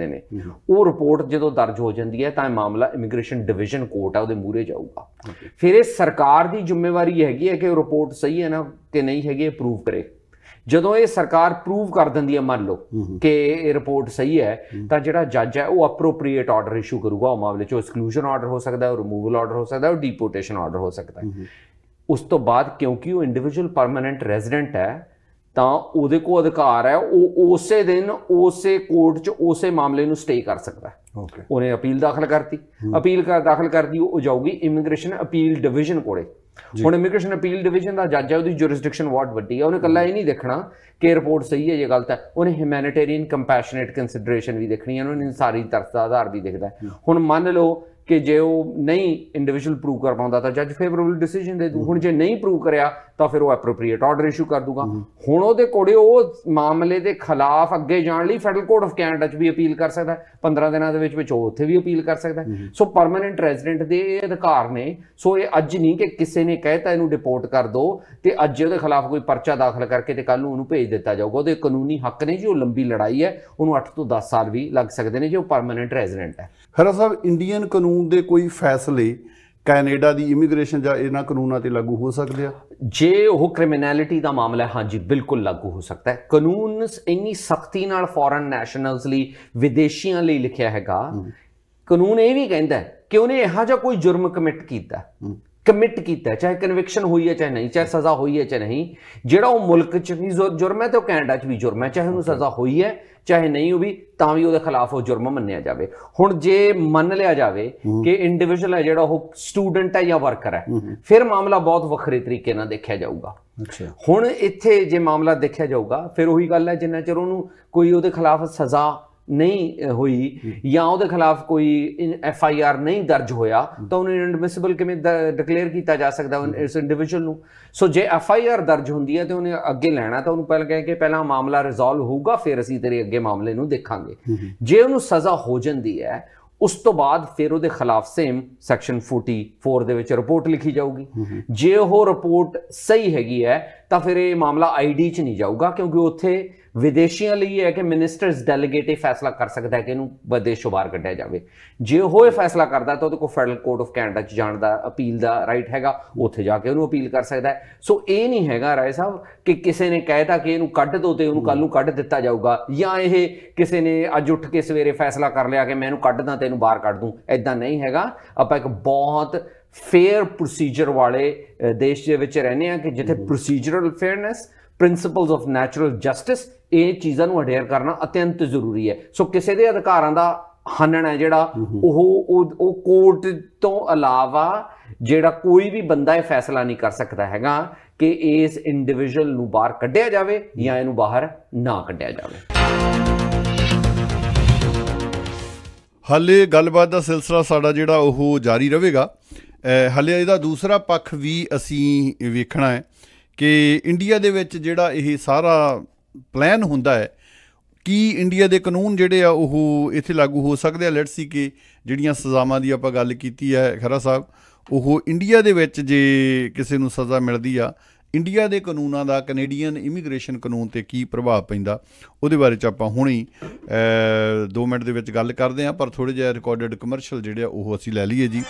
ਨੇ ਨੇ ਉਹ ਰਿਪੋਰਟ ਜਦੋਂ ਦਰਜ ਹੋ ਜਾਂਦੀ ਹੈ ਤਾਂ ਇਹ ਮਾਮਲਾ ਇਮੀਗ੍ਰੇਸ਼ਨ ਡਿਵੀਜ਼ਨ ਕੋਰਟ ਆ ਉਹਦੇ ਮੂਰੇ ਜਾਊਗਾ ਫਿਰ ਇਹ ਸਰਕਾਰ ਦੀ ਜ਼ਿੰਮੇਵਾਰੀ ਹੈਗੀ ਹੈ ਕਿ ਉਹ ਰਿਪੋਰਟ ਸਹੀ ਹੈ ਨਾ ਕਿ ਨਹੀਂ ਹੈਗੀ ਅਪਰੂਵ ਕਰੇ ਜਦੋਂ ਇਹ ਸਰਕਾਰ ਪ੍ਰੂਵ ਕਰ ਦਿੰਦੀ ਹੈ ਮੰਨ ਲਓ ਕਿ ਇਹ ਰਿਪੋਰਟ ਸਹੀ ਹੈ ਤਾਂ ਜਿਹੜਾ ਜੱਜ ਹੈ ਉਹ ਅਪਰੋਪਰੀਏਟ ਆਰਡਰ ਇਸ਼ੂ ਕਰੂਗਾ ਉਹ ਮਾਮਲੇ 'ਚ ਐਕਸਕਲੂਜਨ ਆਰਡਰ ਹੋ ਸਕਦਾ ਹੈ ਰਿਮੂਵਲ ਆਰਡਰ ਹੋ ਸਕਦਾ ਹੈ ਉਹ ਡਿਪੋਰਟੇਸ਼ਨ ਆਰਡਰ ਹੋ ਸਕਦਾ ਹੈ ਉਸ ਤੋਂ ਬਾਅਦ ਕਿਉਂਕਿ ਉਹ ਇੰਡੀਵਿਜੂਅਲ ਪਰਮਨੈਂਟ ਰੈਜ਼ੀਡੈਂਟ ਹੈ ਤਾਂ ਉਹਦੇ ਕੋਲ ਅਧਿਕਾਰ ਹੈ ਉਹ ਉਸੇ ਦਿਨ ਉਸੇ ਕੋਰਟ 'ਚ ਉਸੇ ਮਾਮਲੇ ਨੂੰ ਸਟੇ ਕਰ ਸਕਦਾ ਹੈ ਉਹਨੇ ਅਪੀਲ ਦਾਖਲ ਕਰਤੀ ਅਪੀਲ ਕਰ ਦਾਖਲ ਕਰਦੀ ਉਹ ਜਾਊਗੀ ਇਮੀਗ੍ਰੇਸ਼ਨ ਅਪੀਲ ਡਿਵੀਜ਼ਨ ਕੋਲੇ ਹੁਣ ਇਮੀਗ੍ਰੇਸ਼ਨ ਅਪੀਲ ਡਿਵੀਜ਼ਨ ਦਾ ਜੱਜ ਹੈ ਉਹਦੀ ਜੁਰਿਸਡਿਕਸ਼ਨ ਵਾਟ ਵੱਡੀ ਹੈ ਉਹਨੇ ਕੱਲਾ ਇਹ ਨਹੀਂ ਦੇਖਣਾ ਕਿ ਰਿਪੋਰਟ ਸਹੀ ਹੈ ਜਾਂ ਗਲਤ ਹੈ ਉਹਨੇ ਹਿਊਮੈਨਿਟੇਰੀਅਨ ਕੰਪੈਸ਼ਨੇਟ ਕੰਸੀਡਰੇਸ਼ਨ ਵੀ ਦੇਖਣੀ ਹੈ ਉਹਨੇ ਸਾਰੀ ਤਰਸ ਦਾ ਆਧਾਰ ਵੀ ਦੇਖਦਾ ਹੁਣ ਮੰਨ ਲਓ ਕਿ ਜੇ ਉਹ ਨਹੀਂ ਇੰਡੀਵਿਜੂਅਲ ਪ੍ਰੂਵ ਕਰ ਪਾਉਂਦਾ ਤਾਂ ਜੱਜ ਫੇਵਰੇਬਲ ਡਿਸੀਜਨ ਦੇ ਦੂ ਹੁਣ ਜੇ ਨਹੀਂ ਪ੍ਰੂਵ ਕਰਿਆ ਤਾਂ ਫਿਰ ਉਹ ਐਪਰੋਪ੍ਰੀਏਟ ਆਰਡਰ ਇਸ਼ੂ ਕਰ ਦੂਗਾ ਹੁਣ ਉਹਦੇ ਕੋਲੇ ਉਹ ਮਾਮਲੇ ਦੇ ਖਿਲਾਫ ਅੱਗੇ ਜਾਣ ਲਈ ਫੈਡਰਲ ਕੋਰਟ ਆਫ ਕੈਨੇਡਾ 'ਚ ਵੀ ਅਪੀਲ ਕਰ ਸਕਦਾ ਹੈ 15 ਦਿਨਾਂ ਦੇ ਵਿੱਚ ਵਿੱਚ ਉਹ ਉੱਥੇ ਵੀ ਅਪੀਲ ਕਰ ਸਕਦਾ ਹੈ ਸੋ ਪਰਮਨੈਂਟ ਰੈਜ਼ੀਡੈਂਟ ਦੇ ਇਹ ਅਧਿਕਾਰ ਨੇ ਸੋ ਇਹ ਅੱਜ ਨਹੀਂ ਕਿ ਕਿਸੇ ਨੇ ਕਹਿਤਾ ਇਹਨੂੰ ਡਿਪੋਰਟ ਕਰ ਦਿਓ ਤੇ ਅੱਜ ਉਹਦੇ ਖਿਲਾਫ ਕੋਈ ਪਰਚਾ ਦਾਖਲ ਕਰਕੇ ਤੇ ਕੱਲ ਨੂੰ ਉਹਨੂੰ ਭੇਜ ਦਿੱਤਾ ਜਾਊਗਾ ਉਹਦੇ ਕਾਨੂੰਨੀ ਹੱਕ ਨੇ ਜੀ ਉਹ ਲੰਬੀ ਲੜਾਈ ਹੈ ਉਹਨੂੰ 8 ਤੋਂ 10 ਸਾਲ ਵੀ ਲੱਗ ਸਕਦੇ ਨੇ ਜੇ ਉਹ ਪਰਮਨੈਂਟ ਰੈਜ਼ੀਡੈਂਟ ਹੈ ਖਰਾ ਸਾਹਿਬ ਇੰਡੀਅਨ ਕਾਨੂੰਨ ਦੇ ਕੋਈ ਫੈਸਲੇ ਕੈਨੇਡਾ ਦੀ ਇਮੀਗ੍ਰੇਸ਼ਨ ਜਾਂ ਇਹਨਾਂ ਕਾਨੂੰਨਾਂ ਤੇ ਲਾਗੂ ਹੋ ਸਕਦੇ ਆ ਜੇ ਉਹ ਕ੍ਰਿਮੀਨੈਲਿਟੀ ਦਾ ਮਾਮਲਾ ਹੈ ਹਾਂਜੀ ਬਿਲਕੁਲ ਲਾਗੂ ਹੋ ਸਕਦਾ ਹੈ ਕਾਨੂੰਨ ਇੰਨੀ ਸਖਤੀ ਨਾਲ ਫੋਰਨ ਨੈਸ਼ਨਲਸ ਲਈ ਵਿਦੇਸ਼ੀਆਂ ਲਈ ਲਿਖਿਆ ਹੈਗਾ ਕਾਨੂੰਨ ਇਹ ਵੀ ਕਹਿੰਦਾ ਕਿ ਉਹਨੇ ਇਹੋ ਜਿਹਾ ਕੋਈ ਜੁਰਮ ਕਮਿਟ ਕੀਤਾ ਕਮਿਟ ਕੀਤਾ ਚਾਹੇ ਕਨਵਿਕਸ਼ਨ ਹੋਈ ਹੈ ਚਾਹੇ ਨਹੀਂ ਚਾਹੇ ਸਜ਼ਾ ਹੋਈ ਹੈ ਚਾਹੇ ਨਹੀਂ ਜਿਹੜਾ ਉਹ ਮੁਲਕ 'ਚ ਵੀ ਜੁਰਮ ਹੈ ਤੇ ਉਹ ਕੈਨੇਡਾ 'ਚ ਵੀ ਜੁਰਮ ਹੈ ਚਾਹੇ ਉਹਨੂੰ ਸਜ਼ਾ ਹੋਈ ਹੈ ਚਾਹੇ ਨਹੀਂ ਉਹ ਵੀ ਤਾਂ ਵੀ ਉਹਦੇ ਖਿਲਾਫ ਉਹ ਜੁਰਮ ਮੰਨਿਆ ਜਾਵੇ ਹੁਣ ਜੇ ਮੰਨ ਲਿਆ ਜਾਵੇ ਕਿ ਇੰਡੀਵਿਜੂਅਲ ਹੈ ਜਿਹੜਾ ਉਹ ਸਟੂਡੈਂਟ ਹੈ ਜਾਂ ਵਰਕਰ ਹੈ ਫਿਰ ਮਾਮਲਾ ਬਹੁਤ ਵੱਖਰੇ ਤਰੀਕੇ ਨਾਲ ਦੇਖਿਆ ਜਾਊਗਾ ਅੱਛਾ ਹੁਣ ਇੱਥੇ ਜੇ ਮਾਮਲਾ ਦੇਖਿਆ ਜਾਊਗਾ ਫਿਰ ਉਹੀ ਗੱਲ ਹੈ ਜਿੰਨਾ ਚਿਰ ਉਹਨੂੰ ਕੋਈ ਉਹਦੇ ਖਿਲਾਫ ਸਜ਼ਾ ਨਹੀਂ ਹੋਈ ਜਾਂ ਉਹਦੇ ਖਿਲਾਫ ਕੋਈ ਐਫ ਆਈ ਆਰ ਨਹੀਂ ਦਰਜ ਹੋਇਆ ਤਾਂ ਉਹਨੂੰ ਇਨਡਮਿਸਿਬਲ ਕਿਵੇਂ ਡਿਕਲੇਅਰ ਕੀਤਾ ਜਾ ਸਕਦਾ ਇਸ ਇੰਡੀਵਿਜੂਅਲ ਨੂੰ ਸੋ ਜੇ ਐਫ ਆਈ ਆਰ ਦਰਜ ਹੁੰਦੀ ਹੈ ਤੇ ਉਹਨੇ ਅੱਗੇ ਲੈਣਾ ਤਾਂ ਉਹਨੂੰ ਪਹਿਲਾਂ ਕਹੇ ਕਿ ਪਹਿਲਾਂ ਮਾਮਲਾ ਰਿਜ਼ੋਲਵ ਹੋਊਗਾ ਫਿਰ ਅਸੀਂ ਤੇਰੇ ਅੱਗੇ ਮਾਮਲੇ ਨੂੰ ਦੇਖਾਂਗੇ ਜੇ ਉਹਨੂੰ ਸਜ਼ਾ ਹੋ ਜਾਂਦੀ ਹੈ ਉਸ ਤੋਂ ਬਾਅਦ ਫਿਰ ਉਹਦੇ ਖਿਲਾਫ ਸੇਮ ਸੈਕਸ਼ਨ 44 ਦੇ ਵਿੱਚ ਰਿਪੋਰਟ ਲਿਖੀ ਜਾਊਗੀ ਜੇ ਉਹ ਰਿਪੋਰਟ ਸਹੀ ਹੈਗੀ ਹੈ ਤਾਂ ਫਿਰ ਇਹ ਮਾਮਲਾ ਆਈਡੀ 'ਚ ਨਹੀਂ ਜਾਊਗਾ ਕਿਉਂਕਿ ਉੱਥੇ ਵਿਦੇਸ਼ੀਆਂ ਲਈ ਹੈ ਕਿ ਮਿਨਿਸਟਰਸ ਡੈਲੀਗੇਟਿਵ ਫੈਸਲਾ ਕਰ ਸਕਦਾ ਹੈ ਕਿ ਇਹਨੂੰ ਵਿਦੇਸ਼ ਤੋਂ ਬਾਹਰ ਕੱਢਿਆ ਜਾਵੇ ਜੇ ਉਹ ਇਹ ਫੈਸਲਾ ਕਰਦਾ ਤਾਂ ਉਹਦੇ ਕੋਲ ਫੈਡਰਲ ਕੋਰਟ ਆਫ ਕੈਨੇਡਾ 'ਚ ਜਾਣ ਦਾ ਅਪੀਲ ਦਾ ਰਾਈਟ ਹੈਗਾ ਉੱਥੇ ਜਾ ਕੇ ਉਹਨੂੰ ਅਪੀਲ ਕਰ ਸਕਦਾ ਹੈ ਸੋ ਇਹ ਨਹੀਂ ਹੈਗਾ ਰਾਏ ਸਾਹਿਬ ਕਿ ਕਿਸੇ ਨੇ ਕਹਿਤਾ ਕਿ ਇਹਨੂੰ ਕੱਢ ਦੋ ਤੇ ਉਹਨੂੰ ਕੱਲ ਨੂੰ ਕੱਢ ਦਿੱਤਾ ਜਾਊਗਾ ਜਾਂ ਇਹ ਕਿਸੇ ਨੇ ਅੱਜ ਉੱਠ ਕੇ ਸਵੇਰੇ ਫੈਸਲਾ ਕਰ ਲਿਆ ਕਿ ਮੈਂ ਇਹਨੂੰ ਕੱਢਦਾ ਤੇ ਇਹਨੂੰ ਬਾਹਰ ਕੱਢ ਦੂੰ ਐਦਾਂ ਨਹੀਂ ਹੈਗਾ ਆਪਾਂ ਇੱਕ ਬਹੁਤ ਫੇਅਰ ਪ੍ਰੋਸੀਜਰ ਵਾਲੇ ਦੇਸ਼ ਦੇ ਵਿੱਚ ਰਹਿੰਦੇ ਆ ਕਿ ਜਿੱਥੇ procedural fairness principles of natural justice ਇਹ ਚੀਜ਼ਾਂ ਨੂੰ ਅਡੇਅਰ ਕਰਨਾ ਅਤਿਅੰਤ ਜ਼ਰੂਰੀ ਹੈ ਸੋ ਕਿਸੇ ਦੇ ਅਧਿਕਾਰਾਂ ਦਾ ਹੰਨਣ ਹੈ ਜਿਹੜਾ ਉਹ ਉਹ ਕੋਰਟ ਤੋਂ ਇਲਾਵਾ ਜਿਹੜਾ ਕੋਈ ਵੀ ਬੰਦਾ ਇਹ ਫੈਸਲਾ ਨਹੀਂ ਕਰ ਸਕਦਾ ਹੈਗਾ ਕਿ ਇਸ ਇੰਡੀਵਿਜੂਅਲ ਨੂੰ ਬਾਹਰ ਕੱਢਿਆ ਜਾਵੇ ਜਾਂ ਇਹਨੂੰ ਬਾਹਰ ਨਾ ਕੱਢਿਆ ਜਾਵੇ ਹਾਲੇ ਗੱਲਬਾਤ ਦਾ ਸਿਲਸਿਲਾ ਸਾਡਾ ਜਿਹੜਾ ਉਹ ਜਾਰੀ ਰਹੇਗਾ ਹਲੇ ਇਹਦਾ ਦੂਸਰਾ ਪੱਖ ਵੀ ਅਸੀਂ ਵੇਖਣਾ ਹੈ ਕਿ ਇੰਡੀਆ ਦੇ ਵਿੱਚ ਜਿਹੜਾ ਇਹ ਸਾਰਾ ਪਲਾਨ ਹੁੰਦਾ ਹੈ ਕੀ ਇੰਡੀਆ ਦੇ ਕਾਨੂੰਨ ਜਿਹੜੇ ਆ ਉਹ ਇੱਥੇ ਲਾਗੂ ਹੋ ਸਕਦੇ ਆ ਲੈਟਸ ਸੀ ਕਿ ਜਿਹੜੀਆਂ ਸਜ਼ਾਵਾਂ ਦੀ ਆਪਾਂ ਗੱਲ ਕੀਤੀ ਹੈ ਖਰਾ ਸਾਹਿਬ ਉਹ ਇੰਡੀਆ ਦੇ ਵਿੱਚ ਜੇ ਕਿਸੇ ਨੂੰ ਸਜ਼ਾ ਮਿਲਦੀ ਆ ਇੰਡੀਆ ਦੇ ਕਾਨੂੰਨਾਂ ਦਾ ਕੈਨੇਡੀਅਨ ਇਮੀਗ੍ਰੇਸ਼ਨ ਕਾਨੂੰਨ ਤੇ ਕੀ ਪ੍ਰਭਾਵ ਪੈਂਦਾ ਉਹਦੇ ਬਾਰੇ ਚ ਆਪਾਂ ਹੁਣੇ 2 ਮਿੰਟ ਦੇ ਵਿੱਚ ਗੱਲ ਕਰਦੇ ਆ ਪਰ ਥੋੜੇ ਜਿਹਾ ਰਿਕਾਰਡਡ ਕਮਰਸ਼ੀਅਲ ਜਿਹੜਾ ਉਹ ਅਸੀਂ ਲੈ ਲਈਏ ਜੀ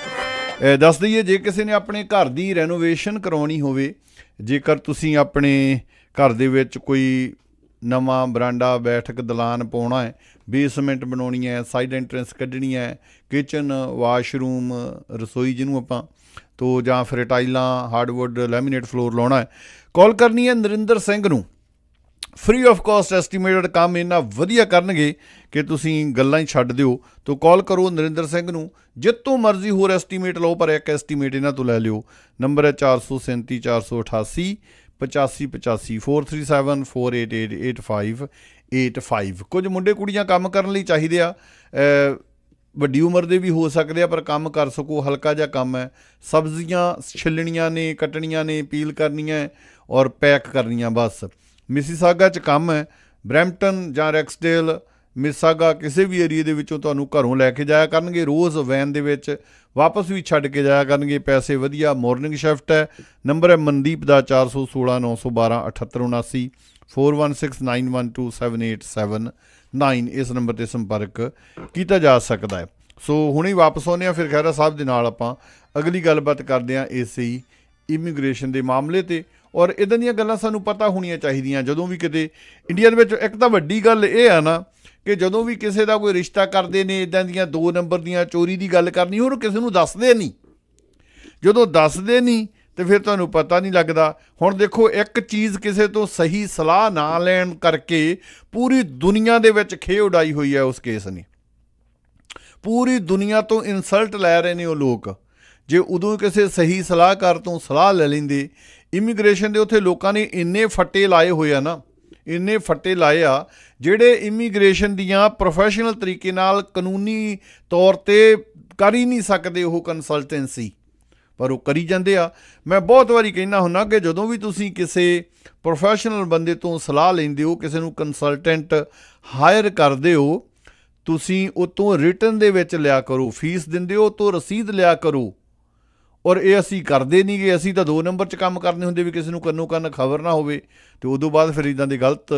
ਦੱਸ ਦਈਏ ਜੇ ਕਿਸੇ ਨੇ ਆਪਣੇ ਘਰ ਦੀ ਰੈਨੋਵੇਸ਼ਨ ਕਰਾਉਣੀ ਹੋਵੇ ਜੇਕਰ ਤੁਸੀਂ ਆਪਣੇ ਘਰ ਦੇ ਵਿੱਚ ਕੋਈ ਨਵਾਂ ਬਰਾਂਡਾ ਬੈਠਕ ਦਲਾਨ ਪਾਉਣਾ ਹੈ ਬੇਸਮੈਂਟ ਬਣਾਉਣੀ ਹੈ ਸਾਈਡ ਐਂਟਰੈਂਸ ਕੱਢਣੀ ਹੈ ਕਿਚਨ ਵਾਸ਼ਰੂਮ ਰਸੋਈ ਜਿਹਨੂੰ ਆਪਾਂ ਤੋਂ ਜਾਂ ਫਿਰ ਟਾਈਲਾਂ ਹਾਰਡਵੁੱਡ ਲੈਮੀਨੇਟ ਫਲੋਰ ਲਾਉਣਾ ਹੈ ਕਾਲ ਕਰਨੀ ਹੈ ਨਰਿੰਦਰ ਸਿੰਘ ਨੂੰ ਫ੍ਰੀ ਆਫ ਕਾਸਟ ਐਸਟੀਮੇਟਡ ਕੰਮ ਇਹਨਾਂ ਵਧੀਆ ਕਰਨਗੇ ਕਿ ਤੁਸੀਂ ਗੱਲਾਂ ਹੀ ਛੱਡ ਦਿਓ ਤੋਂ ਕਾਲ ਕਰੋ ਨਰਿੰਦਰ ਸਿੰਘ ਨੂੰ ਜਿੱਤੋਂ ਮਰਜ਼ੀ ਹੋਰ ਐਸਟੀਮੇਟ ਲਓ ਪਰ ਇੱਕ ਐਸਟੀਮੇਟ ਇਹਨਾਂ ਤੋਂ ਲੈ ਲਿਓ ਨੰਬਰ ਹੈ 437 488 858547488885 ਕੁਝ ਮੁੰਡੇ ਕੁੜੀਆਂ ਕੰਮ ਕਰਨ ਲਈ ਚਾਹੀਦੇ ਆ ਵੱਡੀ ਉਮਰ ਦੇ ਵੀ ਹੋ ਸਕਦੇ ਆ ਪਰ ਕੰਮ ਕਰ ਸਕੋ ਹਲਕਾ ਜਿਹਾ ਕੰਮ ਹੈ ਸਬਜ਼ੀਆਂ ਛਿਲਣੀਆਂ ਨੇ ਕੱਟਣੀਆਂ ਨੇ ਪੀਲ ਕਰਨੀਆਂ ਔਰ ਪੈਕ ਕਰਨੀਆਂ ਬਸ ਮਿਸਿਸਾਗਾ 'ਚ ਕੰਮ ਹੈ ਬ੍ਰੈਂਪਟਨ ਜਾਂ ਰੈਕਸਡੇਲ ਮਿਸਾਗਾ ਕਿਸੇ ਵੀ ਏਰੀਆ ਦੇ ਵਿੱਚੋਂ ਤੁਹਾਨੂੰ ਘਰੋਂ ਲੈ ਕੇ ਜਾਇਆ ਕਰਨਗੇ ਰੋਜ਼ ਵੈਨ ਦੇ ਵਿੱਚ ਵਾਪਸ ਵੀ ਛੱਡ ਕੇ ਜਾਇਆ ਕਰਨਗੇ ਪੈਸੇ ਵਧੀਆ ਮਾਰਨਿੰਗ ਸ਼ਿਫਟ ਹੈ ਨੰਬਰ ਹੈ ਮਨਦੀਪ ਦਾ 4169128788 4169127879 ਇਸ ਨੰਬਰ ਤੇ ਸੰਪਰਕ ਕੀਤਾ ਜਾ ਸਕਦਾ ਹੈ ਸੋ ਹੁਣੇ ਵਾਪਸ ਆਉਨੇ ਆ ਫਿਰ ਖੈਰਾ ਸਾਹਿਬ ਦੇ ਨਾਲ ਆਪਾਂ ਅਗਲੀ ਗੱਲਬਾਤ ਕਰਦੇ ਆ ਏਸੀ ਇਮੀਗ੍ਰੇਸ਼ਨ ਦੇ ਮਾਮਲੇ ਤੇ ਔਰ ਇਦਾਂ ਦੀਆਂ ਗੱਲਾਂ ਸਾਨੂੰ ਪਤਾ ਹੋਣੀਆਂ ਚਾਹੀਦੀਆਂ ਜਦੋਂ ਵੀ ਕਿਤੇ ਇੰਡੀਆ ਦੇ ਵਿੱਚ ਇੱਕ ਤਾਂ ਵੱਡੀ ਗੱਲ ਇਹ ਆ ਨਾ ਕਿ ਜਦੋਂ ਵੀ ਕਿਸੇ ਦਾ ਕੋਈ ਰਿਸ਼ਤਾ ਕਰਦੇ ਨੇ ਇਦਾਂ ਦੀਆਂ ਦੋ ਨੰਬਰ ਦੀਆਂ ਚੋਰੀ ਦੀ ਗੱਲ ਕਰਨੀ ਹੋਰ ਕਿਸੇ ਨੂੰ ਦੱਸਦੇ ਨਹੀਂ ਜਦੋਂ ਦੱਸਦੇ ਨਹੀਂ ਤੇ ਫਿਰ ਤੁਹਾਨੂੰ ਪਤਾ ਨਹੀਂ ਲੱਗਦਾ ਹੁਣ ਦੇਖੋ ਇੱਕ ਚੀਜ਼ ਕਿਸੇ ਤੋਂ ਸਹੀ ਸਲਾਹ ਨਾ ਲੈਣ ਕਰਕੇ ਪੂਰੀ ਦੁਨੀਆ ਦੇ ਵਿੱਚ ਖੇ ਉਡਾਈ ਹੋਈ ਹੈ ਉਸ ਕੇਸ ਨੇ ਪੂਰੀ ਦੁਨੀਆ ਤੋਂ ਇਨਸਲਟ ਲੈ ਰਹੇ ਨੇ ਉਹ ਲੋਕ ਜੇ ਉਦੋਂ ਕਿਸੇ ਸਹੀ ਸਲਾਹਕਾਰ ਤੋਂ ਸਲਾਹ ਲੈ ਲੈਂਦੇ ਇਮੀਗ੍ਰੇਸ਼ਨ ਦੇ ਉੱਥੇ ਲੋਕਾਂ ਨੇ ਇੰਨੇ ਫੱਟੇ ਲਾਏ ਹੋਏ ਆ ਨਾ ਇੰਨੇ ਫੱਟੇ ਲਾਏ ਆ ਜਿਹੜੇ ਇਮੀਗ੍ਰੇਸ਼ਨ ਦੀਆਂ ਪ੍ਰੋਫੈਸ਼ਨਲ ਤਰੀਕੇ ਨਾਲ ਕਾਨੂੰਨੀ ਤੌਰ ਤੇ ਕਰ ਹੀ ਨਹੀਂ ਸਕਦੇ ਉਹ ਕੰਸਲਟੈਂਸੀ ਪਰ ਉਹ ਕਰੀ ਜਾਂਦੇ ਆ ਮੈਂ ਬਹੁਤ ਵਾਰੀ ਕਹਿਣਾ ਹੁੰਨਾ ਕਿ ਜਦੋਂ ਵੀ ਤੁਸੀਂ ਕਿਸੇ ਪ੍ਰੋਫੈਸ਼ਨਲ ਬੰਦੇ ਤੋਂ ਸਲਾਹ ਲੈਂਦੇ ਹੋ ਕਿਸੇ ਨੂੰ ਕੰਸਲਟੈਂਟ ਹਾਇਰ ਕਰਦੇ ਹੋ ਤੁਸੀਂ ਉਤੋਂ ਰਿਟਨ ਦੇ ਵਿੱਚ ਲਿਆ ਕਰੋ ਫੀਸ ਦਿੰਦੇ ਹੋ ਤੋਂ ਰਸੀਦ ਲਿਆ ਕਰੋ ਔਰ ਇਹ ਅਸੀਂ ਕਰਦੇ ਨਹੀਂਗੇ ਅਸੀਂ ਤਾਂ ਦੋ ਨੰਬਰ 'ਚ ਕੰਮ ਕਰਨੇ ਹੁੰਦੇ ਵੀ ਕਿਸੇ ਨੂੰ ਕੰਨੋ ਕੰਨ ਖਬਰ ਨਾ ਹੋਵੇ ਤੇ ਉਦੋਂ ਬਾਅਦ ਫਿਰ ਇਦਾਂ ਦੇ ਗਲਤ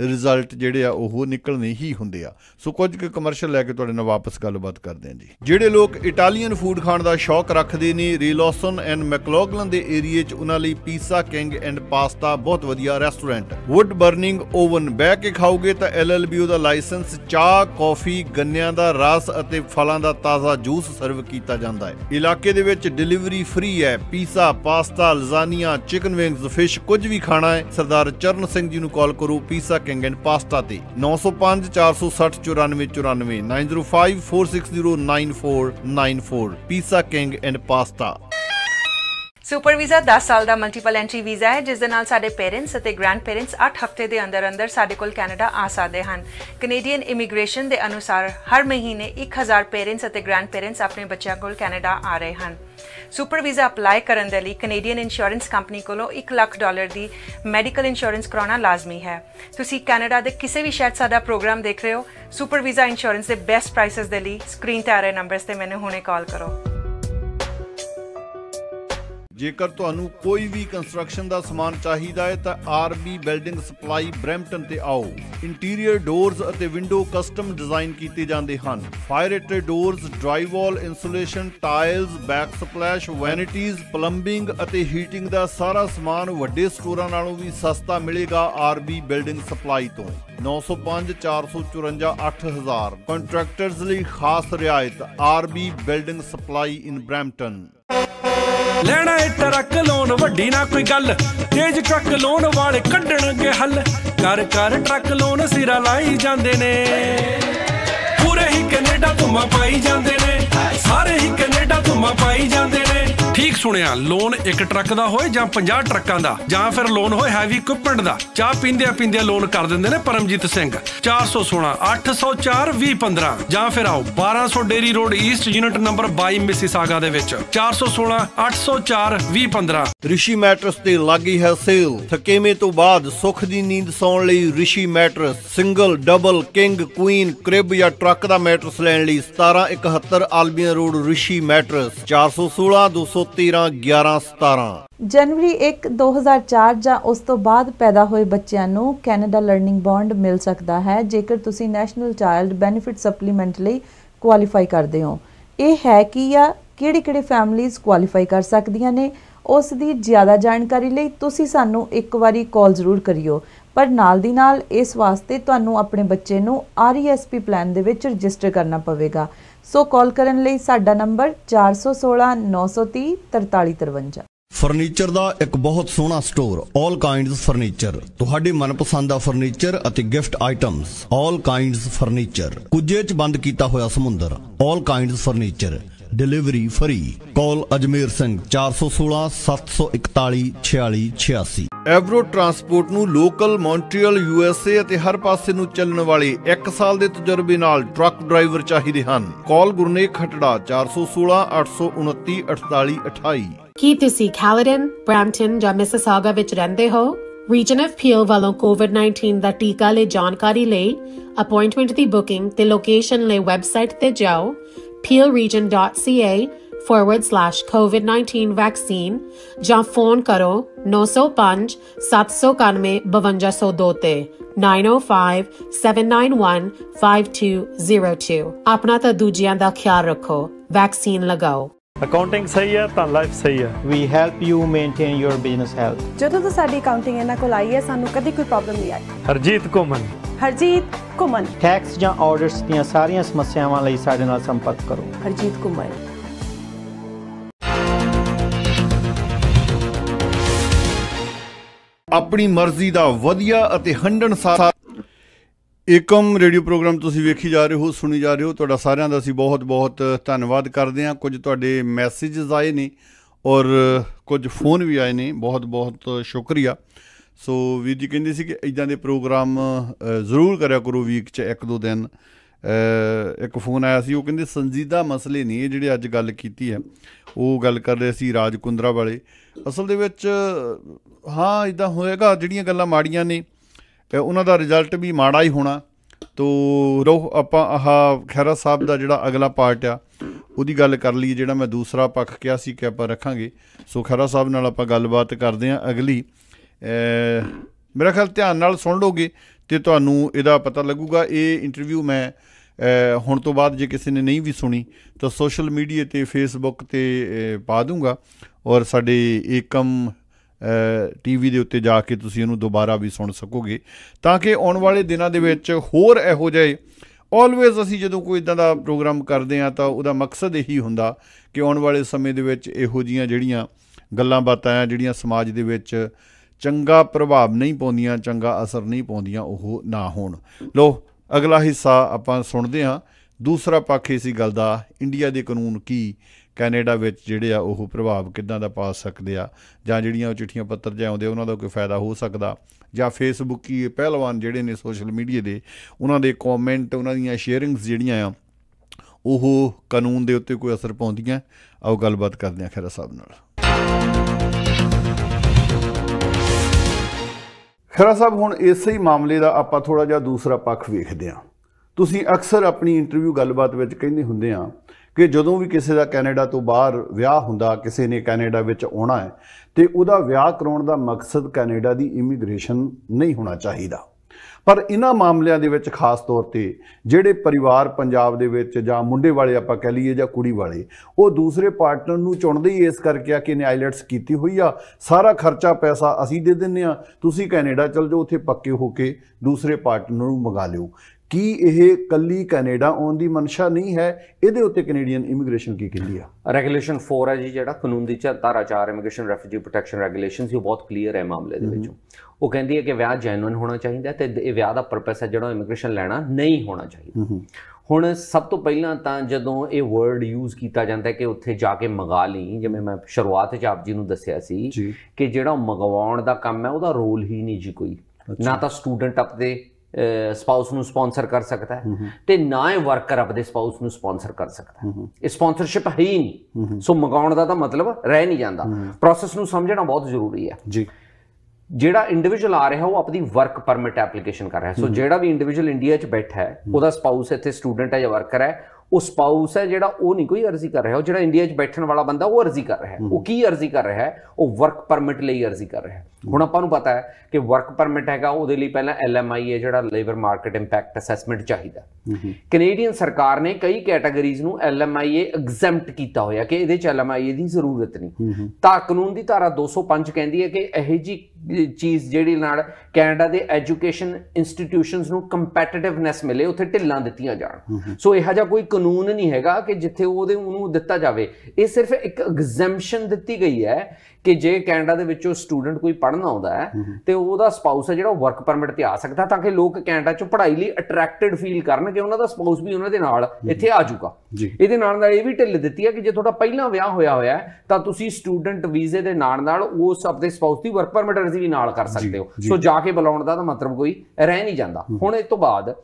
ਰਿਜ਼ਲਟ ਜਿਹੜੇ ਆ ਉਹ ਨਿਕਲਣੇ ਹੀ ਹੁੰਦੇ ਆ ਸੋ ਕੁਝ ਕੁ ਕਮਰਸ਼ੀਅਲ ਲੈ ਕੇ ਤੁਹਾਡੇ ਨਾਲ ਵਾਪਸ ਗੱਲਬਾਤ ਕਰਦੇ ਆਂ ਜੀ ਜਿਹੜੇ ਲੋਕ ਇਟਾਲੀਅਨ ਫੂਡ ਖਾਣ ਦਾ ਸ਼ੌਕ ਰੱਖਦੇ ਨੇ ਰੀਲੋਸਨ ਐਂਡ ਮੈਕਲੋਗਲਨ ਦੇ ਏਰੀਆ 'ਚ ਉਹਨਾਂ ਲਈ ਪੀਜ਼ਾ ਕਿੰਗ ਐਂਡ ਪਾਸਤਾ ਬਹੁਤ ਵਧੀਆ ਰੈਸਟੋਰੈਂਟ ਵੁੱਡ ਬਰਨਿੰਗ ਓਵਨ ਬੈ ਕੇ ਖਾਓਗੇ ਤਾਂ ਐਲਐਲਬੀ ਦਾ ਲਾਇਸੈਂਸ ਚਾਹ ਕਾਫੀ ਗੰਨਿਆਂ ਦਾ ਰਸ ਅਤੇ ਫਲਾਂ ਦਾ ਤਾਜ਼ਾ ਜੂਸ ਸਰਵ ਕੀਤਾ ਜਾਂਦਾ ਹੈ ਇਲਾਕੇ ਦੇ ਵਿੱਚ ਡਿਲੀਵਰੀ ਫ੍ਰੀ ਹੈ pizza pasta lasagna chicken wings fish ਕੁਝ ਵੀ ਖਾਣਾ ਹੈ ਸਰਦਾਰ ਸਰਦਾਰ ਚਰਨ ਸਿੰਘ ਜੀ ਨੂੰ ਕਾਲ ਕਰੋ ਪੀਸਾ ਕਿੰਗ ਐਂਡ ਪਾਸਤਾ ਤੇ 905 460 Pizza King and Pasta super visa 10 ਸਾਲ ਦਾ ਮਲਟੀਪਲ ਐਂਟਰੀ ਵੀਜ਼ਾ ਹੈ ਜਿਸ ਦੇ ਨਾਲ ਸਾਡੇ ਪੇਰੈਂਟਸ ਅਤੇ ਗ੍ਰੈਂਡ ਪੇਰੈਂਟਸ 8 ਹਫ਼ਤੇ ਦੇ ਅੰਦਰ ਅੰਦਰ ਸਾਡੇ ਕੋਲ ਕੈਨੇਡਾ ਆ ਸਕਦੇ ਹਨ ਕੈਨੇਡੀਅਨ ਇਮੀਗ੍ਰੇਸ਼ਨ ਦੇ ਅਨੁਸਾਰ ਹਰ ਮਹੀਨੇ 1000 ਪੇਰੈਂਟਸ ਅਤੇ ਗ੍ਰੈਂਡ ਪੇਰੈਂਟਸ ਆਪਣੇ ਬੱਚਿਆਂ ਕੋਲ ਕੈਨੇਡਾ ਆ ਰਹੇ ਹਨ ਸੁਪਰ ਵੀਜ਼ਾ ਅਪਲਾਈ ਕਰਨ ਦੇ ਲਈ ਕੈਨੇਡੀਅਨ ਇੰਸ਼ੋਰੈਂਸ ਕੰਪਨੀ ਕੋਲੋਂ 1 ਲੱਖ ਡਾਲਰ ਦੀ ਮੈਡੀਕਲ ਇੰਸ਼ੋਰੈਂਸ ਕਰਾਉਣਾ ਲਾਜ਼ਮੀ ਹੈ ਤੁਸੀਂ ਕੈਨੇਡਾ ਦੇ ਕਿਸੇ ਵੀ ਸ਼ਹਿਰ ਸਾਡਾ ਪ੍ਰੋਗਰਾਮ ਦੇਖ ਰਹੇ ਹੋ ਸੁਪਰ ਵੀਜ਼ਾ ਇੰਸ਼ੋਰੈਂਸ ਦੇ ਬੈਸਟ ਪ੍ਰਾਈਸਸ ਦੇ ਲਈ ਸਕਰੀਨ ਤੇ ਆ ਰਹੇ ਨੰਬਰਸ ਤੇ ਮੈਨੂੰ ਹੁਣੇ ਕਾਲ ਕਰੋ ਜੇਕਰ ਤੁਹਾਨੂੰ ਕੋਈ ਵੀ ਕੰਸਟਰਕਸ਼ਨ ਦਾ ਸਮਾਨ ਚਾਹੀਦਾ ਹੈ ਤਾਂ ਆਰਬੀ ਬਿਲਡਿੰਗ ਸਪਲਾਈ ਬ੍ਰੈਂਪਟਨ ਤੇ ਆਓ ਇੰਟੀਰੀਅਰ ਡੋਰਸ ਅਤੇ ਵਿੰਡੋ ਕਸਟਮ ਡਿਜ਼ਾਈਨ ਕੀਤੇ ਜਾਂਦੇ ਹਨ fire rated doors drywall insulation tiles back splash vanities plumbing ਅਤੇ ਹੀਟਿੰਗ ਦਾ ਸਾਰਾ ਸਮਾਨ ਵੱਡੇ ਸਟੋਰਾਂ ਨਾਲੋਂ ਵੀ ਸਸਤਾ ਮਿਲੇਗਾ ਆਰਬੀ ਬਿਲਡਿੰਗ ਸਪਲਾਈ ਤੋਂ 905 454 8000 ਕੰਟਰੈਕਟਰਸ ਲਈ ਖਾਸ ਰਿਆਇਤ RB building supply in Brampton ਲੈਣਾ ਏ ਟਰੱਕ ਲੋਨ ਵੱਡੀ ਨਾ ਕੋਈ ਗੱਲ ਤੇਜ ਟਰੱਕ ਲੋਨ ਵਾਲੇ ਕੱਢਣਗੇ ਹੱਲ ਕਰ ਕਰ ਟਰੱਕ ਲੋਨ ਸਿਰਾ ਲਾਈ ਜਾਂਦੇ ਨੇ ਪੂਰੇ ਹੀ ਕੈਨੇਡਾ ਧੁਮਾ ਪਾਈ ਜਾਂਦੇ ਨੇ ਸਾਰੇ ਹੀ ਕੈਨੇਡਾ ਧੁਮਾ ਪਾਈ ਜਾਂਦੇ ਨੇ ਸੁਣਿਆ ਲੋਨ ਇੱਕ ਟਰੱਕ ਦਾ ਹੋਏ ਜਾਂ 50 ਟਰੱਕਾਂ ਦਾ ਜਾਂ ਫਿਰ ਲੋਨ ਹੋਏ ਹੈਵੀ ਇਕਵਿਪਮੈਂਟ ਦਾ ਚਾਹ ਪੀਂਦਿਆਂ ਪੀਂਦਿਆਂ ਲੋਨ ਕਰ ਦਿੰਦੇ ਨੇ ਪਰਮਜੀਤ ਸਿੰਘ 416 804 2015 ਜਾਂ ਫਿਰ ਆਓ 1200 Derry Road East unit number 22 Sauga ਦੇ ਵਿੱਚ 416 804 2015 ਰਿਸ਼ੀ ਮੈਟਰਸ ਤੇ ਲੱਗੀ ਹੈ ਸੇਲ ਥਕੇਵੇਂ ਤੋਂ ਬਾਅਦ ਸੁੱਖ ਦੀ ਨੀਂਦ ਸੌਣ ਲਈ Rishi mattress single double king queen crib ਜਾਂ ਟਰੱਕ ਦਾ ਮੈਟਰਸ ਲੈਣ ਲਈ 1771 ਆਲਮੀਆ ਰੋਡ ਰਿਸ਼ੀ ਮੈਟਰਸ 416 213 11 17 ਜਨਵਰੀ 1 2004 ਜਾਂ ਉਸ ਤੋਂ ਬਾਅਦ ਪੈਦਾ ਹੋਏ ਬੱਚਿਆਂ ਨੂੰ ਕੈਨੇਡਾ ਲਰਨਿੰਗ ਬੌਂਡ ਮਿਲ ਸਕਦਾ ਹੈ ਜੇਕਰ ਤੁਸੀਂ ਨੈਸ਼ਨਲ ਚਾਈਲਡ ਬੈਨੀਫਿਟ ਸਪਲੀਮੈਂਟ ਲਈ ਕੁਆਲੀਫਾਈ ਕਰਦੇ ਹੋ ਇਹ ਹੈ ਕਿ ਜਾਂ ਕਿਹੜੇ-ਕਿਹੜੇ ਫੈਮਿਲੀਜ਼ ਕੁਆਲੀਫਾਈ ਕਰ ਸਕਦੀਆਂ ਨੇ ਉਸ ਦੀ ਜ਼ਿਆਦਾ ਜਾਣਕਾਰੀ ਲਈ ਤੁਸੀਂ ਸਾਨੂੰ ਇੱਕ ਵਾਰੀ ਕਾਲ ਜ਼ਰੂਰ ਕਰਿਓ ਪਰ ਨਾਲ ਦੀ ਨਾਲ ਇਸ ਵਾਸਤੇ ਤੁਹਾਨੂੰ ਆਪਣੇ ਬੱਚੇ ਨੂੰ ਪੀ ਪਲਾਨ e ਦੇ ਵਿੱਚ ਰਜਿਸਟਰ ਕਰਨਾ ਪਵੇਗਾ ਸੋ ਕਾਲ ਕਰਨ ਲਈ ਸਾਡਾ ਨੰਬਰ 416 930 4353 ਫਰਨੀਚਰ ਦਾ ਇੱਕ ਬਹੁਤ ਸੋਹਣਾ ਸਟੋਰ 올 ਕਾਈਂਡਸ ਫਰਨੀਚਰ ਤੁਹਾਡੇ ਮਨਪਸੰਦ ਦਾ ਫਰਨੀਚਰ ਅਤੇ ਗਿਫਟ ਆਈਟਮਸ 올 ਕਾਈਂਡਸ ਫਰਨੀਚਰ ਕੁਝੇ ਚ ਬੰਦ ਕੀਤਾ ਹੋਇਆ ਸਮੁੰਦਰ 올 kinds furniture delivery free call Ajmer Singh 416 741 4686 Avro transport ਨੂੰ ਲੋਕਲ ਮੌਂਟਰੀਅਲ ਏ ਅਤੇ ਹਰ ਪਾਸੇ ਨੂੰ ਚੱਲਣ ਵਾਲੇ 1 ਸਾਲ ਦੇ ਤਜਰਬੇ ਨਾਲ ਟਰੱਕ ਡਰਾਈਵਰ ਚਾਹੀਦੇ ਹਨ ਕਾਲ ਗੁਰਨੇ ਖਟੜਾ 416 829 4828 ਕੀ ਤੁਸੀਂ ਕੈਲਡਨ ਬ੍ਰੈਂਟਨ ਜਾਂ ਮਿਸਿਸਾਗਾ ਵਿੱਚ ਰਹਿੰਦੇ ਹੋ ਰੀਜਨ ਆਫ ਪੀਲ ਵੱਲੋਂ ਕੋਵਿਡ-19 ਦਾ ਟੀਕਾ ਲਈ ਜਾਣਕਾਰੀ ਲਈ ਅਪਾਇੰਟਮੈਂਟ ਦੀ ਬੁਕਿੰਗ ਤੇ ਲੋਕੇਸ਼ਨ ਲਈ ਵੈਬਸਾਈਟ ਤੇ ਜਾਓ peelregion.ca forward slash COVID 19 vaccine ਜਾਂ ਫੋਨ ਕਰੋ 905 791 5202 905 791 5202 ਆਪਣਾ ਤਾਂ ਦੂਜਿਆਂ ਦਾ ਖਿਆਲ ਰੱਖੋ ਵੈਕਸੀਨ ਲਗਾਓ ਅਕਾਊਂਟਿੰਗ ਸਹੀ ਹੈ ਤਾਂ ਲਾਈਫ ਸਹੀ ਹੈ we help you maintain your business health ਜਦੋਂ ਤੋਂ ਸਾਡੀ ਅਕਾਊਂਟਿੰਗ ਇਹਨਾਂ ਕੋਲ ਆਈ ਹੈ ਸਾਨੂੰ ਕਦੀ ਕੋਈ ਪ੍ਰੋਬਲਮ ਨਹੀਂ ਆਈ ਹਰਜੀਤ ਕੋਮਨ ਹਰਜੀਤ ਕੁਮਨ ਟੈਕਸ ਜਾਂ ਆਡਿਟਸ ਦੀਆਂ ਸਾਰੀਆਂ ਸਮੱਸਿਆਵਾਂ ਲਈ ਸਾਡੇ ਨਾਲ ਸੰਪਰਕ ਕਰੋ ਹਰਜੀਤ ਕੁਮਨ ਆਪਣੀ ਮਰਜ਼ੀ ਦਾ ਵਧੀਆ ਅਤੇ ਹੰਡਣ ਸਾਰਾ ਇਕਮ ਰੇਡੀਓ ਪ੍ਰੋਗਰਾਮ ਤੁਸੀਂ ਵੇਖੀ ਜਾ ਰਹੇ ਹੋ ਸੁਣੀ ਜਾ ਰਹੇ ਹੋ ਤੁਹਾਡਾ ਸਾਰਿਆਂ ਦਾ ਅਸੀਂ ਬਹੁਤ ਬਹੁਤ ਧੰਨਵਾਦ ਕਰਦੇ ਹਾਂ ਕੁਝ ਤੁਹਾਡੇ ਮੈਸੇजेस ਆਏ ਨੇ ਔਰ ਕੁਝ ਫੋਨ ਵੀ ਆਏ ਨੇ ਬਹੁਤ ਬਹੁਤ ਸ਼ੁਕਰੀਆ ਸੋ ਵੀਰ ਜੀ ਕਹਿੰਦੇ ਸੀ ਕਿ ਇਦਾਂ ਦੇ ਪ੍ਰੋਗਰਾਮ ਜ਼ਰੂਰ ਕਰਿਆ ਕਰੋ ਵੀਕ 'ਚ ਇੱਕ ਦੋ ਦਿਨ ਇੱਕ ਫੋਨ ਆਇਆ ਸੀ ਉਹ ਕਹਿੰਦੇ ਸੰਜੀਦਾ ਮਸਲੇ ਨਹੀਂ ਇਹ ਜਿਹੜੇ ਅੱਜ ਗੱਲ ਕੀਤੀ ਹੈ ਉਹ ਗੱਲ ਕਰ ਰਹੇ ਸੀ ਰਾਜ ਕੁੰਦਰਾ ਵਾਲੇ ਅਸਲ ਦੇ ਵਿੱਚ ਹਾਂ ਇਦਾਂ ਹੋਏਗਾ ਜਿਹੜੀਆਂ ਗੱਲਾਂ ਮਾੜੀਆਂ ਨੇ ਉਹਨਾਂ ਦਾ ਰਿਜ਼ਲਟ ਵੀ ਮਾੜਾ ਹੀ ਹੋਣਾ ਤੋ ਰੋ ਆਪਾਂ ਆਹ ਖੈਰਾ ਸਾਹਿਬ ਦਾ ਜਿਹੜਾ ਅਗਲਾ ਪਾਰਟ ਆ ਉਹਦੀ ਗੱਲ ਕਰ ਲਈ ਜਿਹੜਾ ਮੈਂ ਦੂਸਰਾ ਪੱਖ ਕਿਹਾ ਸੀ ਕਿ ਆਪਾਂ ਰੱਖਾਂਗੇ ਸੋ ਖੈਰਾ ਸਾਹਿਬ ਨਾਲ ਆਪਾਂ ਗੱਲਬਾਤ ਕਰਦੇ ਆਂ ਅਗਲੀ ਮੇਰਾ ਖਿਆਲ ਧਿਆਨ ਨਾਲ ਸੁਣ ਲੋਗੇ ਤੇ ਤੁਹਾਨੂੰ ਇਹਦਾ ਪਤਾ ਲੱਗੂਗਾ ਇਹ ਇੰਟਰਵਿਊ ਮੈਂ ਹੁਣ ਤੋਂ ਬਾਅਦ ਜੇ ਕਿਸੇ ਨੇ ਨਹੀਂ ਵੀ ਸੁਣੀ ਤਾਂ ਸੋਸ਼ਲ ਮੀਡੀਆ ਤੇ ਫੇਸਬੁੱਕ ਤੇ ਪਾ ਦੂੰਗਾ ਔਰ ਸਾਡੇ ਏਕਮ ਟੀਵੀ ਦੇ ਉੱਤੇ ਜਾ ਕੇ ਤੁਸੀਂ ਇਹਨੂੰ ਦੁਬਾਰਾ ਵੀ ਸੁਣ ਸਕੋਗੇ ਤਾਂ ਕਿ ਆਉਣ ਵਾਲੇ ਦਿਨਾਂ ਦੇ ਵਿੱਚ ਹੋਰ ਇਹੋ ਜਿਹੇ ਆਲਵੇਸ ਅਸੀਂ ਜਦੋਂ ਕੋਈ ਇਦਾਂ ਦਾ ਪ੍ਰੋਗਰਾਮ ਕਰਦੇ ਆ ਤਾਂ ਉਹਦਾ ਮਕਸਦ ਇਹੀ ਹੁੰਦਾ ਕਿ ਆਉਣ ਵਾਲੇ ਸਮੇਂ ਦੇ ਵਿੱਚ ਇਹੋ ਜੀਆਂ ਜਿਹੜੀਆਂ ਗੱਲਾਂ ਬਾਤਾਂ ਆ ਜਿਹੜੀਆਂ ਸਮਾਜ ਦੇ ਵਿੱਚ ਚੰਗਾ ਪ੍ਰਭਾਵ ਨਹੀਂ ਪਾਉਂਦੀਆਂ ਚੰਗਾ ਅਸਰ ਨਹੀਂ ਪਾਉਂਦੀਆਂ ਉਹ ਨਾ ਹੋਣ ਲੋ ਅਗਲਾ ਹਿੱਸਾ ਆਪਾਂ ਸੁਣਦੇ ਹਾਂ ਦੂਸਰਾ ਪੱਖ ਇਸੀ ਗੱਲ ਦਾ ਇੰਡੀਆ ਦੇ ਕਾਨੂੰਨ ਕੀ ਕੈਨੇਡਾ ਵਿੱਚ ਜਿਹੜੇ ਆ ਉਹ ਪ੍ਰਭਾਵ ਕਿੱਦਾਂ ਦਾ ਪਾ ਸਕਦੇ ਆ ਜਾਂ ਜਿਹੜੀਆਂ ਉਹ ਚਿੱਠੀਆਂ ਪੱਤਰ ਜਾਂ ਆਉਂਦੇ ਉਹਨਾਂ ਦਾ ਕੋਈ ਫਾਇਦਾ ਹੋ ਸਕਦਾ ਜਾਂ ਫੇਸਬੁੱਕ ਕੀ ਪਹਿਲਵਾਨ ਜਿਹੜੇ ਨੇ ਸੋਸ਼ਲ ਮੀਡੀਆ ਦੇ ਉਹਨਾਂ ਦੇ ਕਮੈਂਟ ਉਹਨਾਂ ਦੀਆਂ ਸ਼ੇਅਰਿੰਗਸ ਜਿਹੜੀਆਂ ਆ ਉਹ ਕਾਨੂੰਨ ਦੇ ਉੱਤੇ ਕੋਈ ਅਸਰ ਪਾਉਂਦੀਆਂ ਆਓ ਗੱਲਬਾਤ ਕਰਦੇ ਆ ਖੈਰਾ ਸਾਹਿਬ ਨਾਲ ਖਰਾ ਸਾਹਿਬ ਹੁਣ ਇਸੇ ਹੀ ਮਾਮਲੇ ਦਾ ਆਪਾਂ ਥੋੜਾ ਜਿਹਾ ਦੂਸਰਾ ਪੱਖ ਵੇਖਦੇ ਹਾਂ ਤੁਸੀਂ ਅਕਸਰ ਆਪਣੀ ਇੰਟਰਵਿਊ ਗੱਲਬਾਤ ਵਿੱਚ ਕਹਿੰਦੇ ਹੁੰਦੇ ਆ ਕਿ ਜਦੋਂ ਵੀ ਕਿਸੇ ਦਾ ਕੈਨੇਡਾ ਤੋਂ ਬਾਹਰ ਵਿਆਹ ਹੁੰਦਾ ਕਿਸੇ ਨੇ ਕੈਨੇਡਾ ਵਿੱਚ ਆਉਣਾ ਹੈ ਤੇ ਉਹਦਾ ਵਿਆਹ ਕਰਾਉਣ ਦਾ ਮਕਸਦ ਕੈਨੇਡਾ ਦੀ ਇਮੀਗ੍ਰੇਸ਼ਨ ਨਹੀਂ ਹੋਣਾ ਚਾਹੀਦਾ ਪਰ ਇਹਨਾਂ ਮਾਮਲਿਆਂ ਦੇ ਵਿੱਚ ਖਾਸ ਤੌਰ ਤੇ ਜਿਹੜੇ ਪਰਿਵਾਰ ਪੰਜਾਬ ਦੇ ਵਿੱਚ ਜਾਂ ਮੁੰਡੇ ਵਾਲੇ ਆਪਾਂ ਕਹਿ ਲਈਏ ਜਾਂ ਕੁੜੀ ਵਾਲੇ ਉਹ ਦੂਸਰੇ ਪਾਰਟਨਰ ਨੂੰ ਚੁਣਦੇ ਹੀ ਇਸ ਕਰਕੇ ਆ ਕਿ ਨੇ ਆਈਲੈਂਡਸ ਕੀਤੀ ਹੋਈ ਆ ਸਾਰਾ ਖਰਚਾ ਪੈਸਾ ਅਸੀਂ ਦੇ ਦਿੰਨੇ ਆ ਤੁਸੀਂ ਕੈਨੇਡਾ ਚਲ ਜਾਓ ਉੱਥੇ ਪੱਕੇ ਹੋ ਕੇ ਦੂਸਰੇ ਪਾਰਟਨਰ ਨੂੰ ਮੰਗਾ ਲਿਓ ਕੀ ਇਹ ਕੱਲੀ ਕੈਨੇਡਾ ਆਉਣ ਦੀ ਮਨਸ਼ਾ ਨਹੀਂ ਹੈ ਇਹਦੇ ਉੱਤੇ ਕੈਨੇਡੀਅਨ ਇਮੀਗ੍ਰੇਸ਼ਨ ਕੀ ਕਹਿੰਦੀ ਆ ਰੈਗੂਲੇਸ਼ਨ 4 ਹੈ ਜੀ ਜਿਹੜਾ ਕਾਨੂੰਨ ਦੀ ਧਾਰਾ 4 ਇਮੀਗ੍ਰੇਸ਼ਨ ਰੈਫਿਊਜੀ ਪ੍ਰੋਟੈਕਸ਼ਨ ਰੈਗੂਲੇਸ਼ਨਸ ਇਹ ਬਹੁਤ ਕਲੀਅਰ ਹੈ ਮਾਮਲੇ ਦੇ ਵਿੱਚ ਉਹ ਕਹਿੰਦੀ ਹੈ ਕਿ ਵਿਆਹ ਜੈਨੂਇਨ ਹੋਣਾ ਚਾਹੀਦਾ ਤੇ ਇਹ ਵਿਆਹ ਦਾ ਪਰਪਸ ਹੈ ਜਿਹੜਾ ਇਮੀਗ੍ਰੇਸ਼ਨ ਲੈਣਾ ਨਹੀਂ ਹੋਣਾ ਚਾਹੀਦਾ ਹੁਣ ਸਭ ਤੋਂ ਪਹਿਲਾਂ ਤਾਂ ਜਦੋਂ ਇਹ ਵਰਡ ਯੂਜ਼ ਕੀਤਾ ਜਾਂਦਾ ਕਿ ਉੱਥੇ ਜਾ ਕੇ ਮੰਗਾ ਲਈ ਜਿਵੇਂ ਮੈਂ ਸ਼ੁਰੂਆਤ ਵਿੱਚ ਆਪ ਜੀ ਨੂੰ ਦੱਸਿਆ ਸੀ ਕਿ ਜਿਹੜਾ ਮੰਗਵਾਉਣ ਦਾ ਕੰਮ ਹੈ ਉਹਦਾ ਰੋਲ ਹੀ ਨਹੀਂ ਜੀ ਕੋਈ ਨਾ ਤਾਂ ਸਟੂਡੈਂਟ ਆਪਦੇ ਸਪਾਊਸ ਨੂੰ ਸਪான்ਸਰ ਕਰ ਸਕਦਾ ਹੈ ਤੇ ਨਾ ਹੀ ਵਰਕਰ ਆਪਦੇ ਸਪਾਊਸ ਨੂੰ ਸਪான்ਸਰ ਕਰ ਸਕਦਾ ਹੈ ਇਹ ਸਪான்ਸਰਸ਼ਿਪ ਹੈ ਹੀ ਨਹੀਂ ਸੋ ਮੰਗਾਉਣ ਦਾ ਤਾਂ ਮਤਲਬ ਰਹਿ ਨਹੀਂ ਜਾਂਦਾ ਪ੍ਰੋਸੈਸ ਨੂੰ ਸਮਝਣਾ ਬਹੁਤ ਜ਼ਰੂਰੀ ਹੈ ਜੀ ਜਿਹੜਾ ਇੰਡੀਵਿਜੂਅਲ ਆ ਰਿਹਾ ਉਹ ਆਪਣੀ ਵਰਕ ਪਰਮਿਟ ਐਪਲੀਕੇਸ਼ਨ ਕਰ ਰਿਹਾ ਸੋ ਜਿਹੜਾ ਵੀ ਇੰਡੀਵਿਜੂਅਲ ਇੰਡੀਆ 'ਚ ਬੈਠਾ ਹੈ ਉਹਦਾ ਸਪਾਊਸ ਇੱਥੇ ਸਟੂਡੈਂਟ ਹੈ ਜਾਂ ਵਰਕਰ ਹੈ ਉਹ ਸਪਾਊਸ ਹੈ ਜਿਹੜਾ ਉਹ ਨਹੀਂ ਕੋਈ ਅਰਜ਼ੀ ਕਰ ਰਿਹਾ ਉਹ ਜਿਹੜਾ ਇੰਡੀਆ 'ਚ ਬੈਠਣ ਵਾਲਾ ਬੰਦਾ ਉਹ ਅਰਜ਼ੀ ਕਰ ਰਿਹਾ ਉਹ ਕੀ ਅਰਜ਼ੀ ਕਰ ਰਿਹਾ ਹੈ ਉਹ ਵਰਕ ਪਰਮਿਟ ਲਈ ਅਰਜ਼ੀ ਕਰ ਰਿਹਾ ਹੁਣ ਆਪਾਂ ਨੂੰ ਪਤਾ ਹੈ ਕਿ ਵਰਕ ਪਰਮਿਟ ਹੈਗਾ ਉਹਦੇ ਲਈ ਪਹਿਲਾਂ ਐਲਐਮਆਈ ਹੈ ਜਿਹੜਾ ਲੇਬਰ ਮਾਰਕੀਟ ਇੰਪੈਕਟ ਅਸੈਸਮੈਂਟ ਚਾਹੀਦਾ ਕੈਨੇਡੀਅਨ ਸਰਕਾਰ ਨੇ ਕਈ ਕੈਟਾਗਰੀਜ਼ ਨੂੰ ਐਲਐਮਆਈ ਐਗਜ਼ੈਂਪਟ ਕੀਤਾ ਹੋਇਆ ਕਿ ਇਹਦੇ 'ਚ ਐਲਐਮਆਈ ਦੀ ਜ਼ਰੂਰਤ ਨਹੀਂ ਤਾਂ ਕਾਨੂੰਨ ਦੀ ਧਾਰਾ 205 ਕਹਿੰਦੀ ਹੈ ਕਿ ਇਹ ਜੀ ਚੀਜ਼ ਜਿਹੜੀ ਨਾਲ ਕੈਨੇਡਾ ਦੇ ਐਜੂਕੇਸ਼ਨ ਇੰਸਟੀਟਿਊਸ਼ਨਸ ਨੂੰ ਕੰਪੈਟੀਟਿਵਨੈਸ ਮਿਲੇ ਉੱਥੇ ਢਿੱਲਾਂ ਦਿੱਤੀਆਂ ਜਾਣ ਸੋ ਇਹੋ ਜਿਹਾ ਕੋਈ ਕਾਨੂੰਨ ਨਹੀਂ ਹੈਗਾ ਕਿ ਜਿੱਥੇ ਉਹਦੇ ਉਹਨੂੰ ਦਿੱਤਾ ਜਾਵੇ ਇਹ ਸਿਰਫ ਇੱਕ ਐਗਜ਼ੈਂਪਸ਼ਨ ਦਿੱਤੀ ਗਈ ਹੈ ਕਿ ਜੇ ਕੈਨੇਡਾ ਦੇ ਵਿੱਚੋਂ ਸਟੂਡੈਂਟ ਕੋਈ ਪੜਨ ਆਉਂਦਾ ਹੈ ਤੇ ਉਹਦਾ ਸਪਾਊਸ ਹੈ ਜਿਹੜਾ ਵਰਕ ਪਰਮਿਟ ਤੇ ਆ ਸਕਦਾ ਤਾਂ ਕਿ ਲੋਕ ਕੈਨੇਡਾ 'ਚ ਪੜ੍ਹਾਈ ਲਈ ਅਟਰੈਕਟਡ ਫੀਲ ਕਰਨ ਕਿ ਉਹਨਾਂ ਦਾ ਸਪਾਊਸ ਵੀ ਉਹਨਾਂ ਦੇ ਨਾਲ ਇੱਥੇ ਆ ਜਾਊਗਾ ਇਹਦੇ ਨਾਲ ਨਾਲ ਇਹ ਵੀ ਢਿੱਲ ਦਿੱਤੀ ਹੈ ਕਿ ਜੇ ਤੁਹਾਡਾ ਪਹਿਲਾਂ ਵਿਆਹ ਹੋਇਆ ਹੋਇਆ ਤਾਂ ਤੁਸੀਂ ਸਟੂਡੈਂਟ ਵੀਜ਼ੇ ਦੇ ਨਾਲ ਨਾਲ ਉਸ ਆਪਣੇ ਸਪਾਊਸ ਦੀ ਵਰਕ ਪਰਮਿਟ ਅਰਜ਼ੀ ਵੀ ਨਾਲ ਕਰ ਸਕਦੇ ਹੋ ਸੋ ਜਾ ਕੇ ਬੁਲਾਉਣ ਦਾ ਤਾਂ ਮਤਲਬ ਕੋਈ ਰਹਿ ਨਹੀਂ ਜਾਂਦਾ ਹੁਣ ਇਸ ਤੋਂ ਬਾਅਦ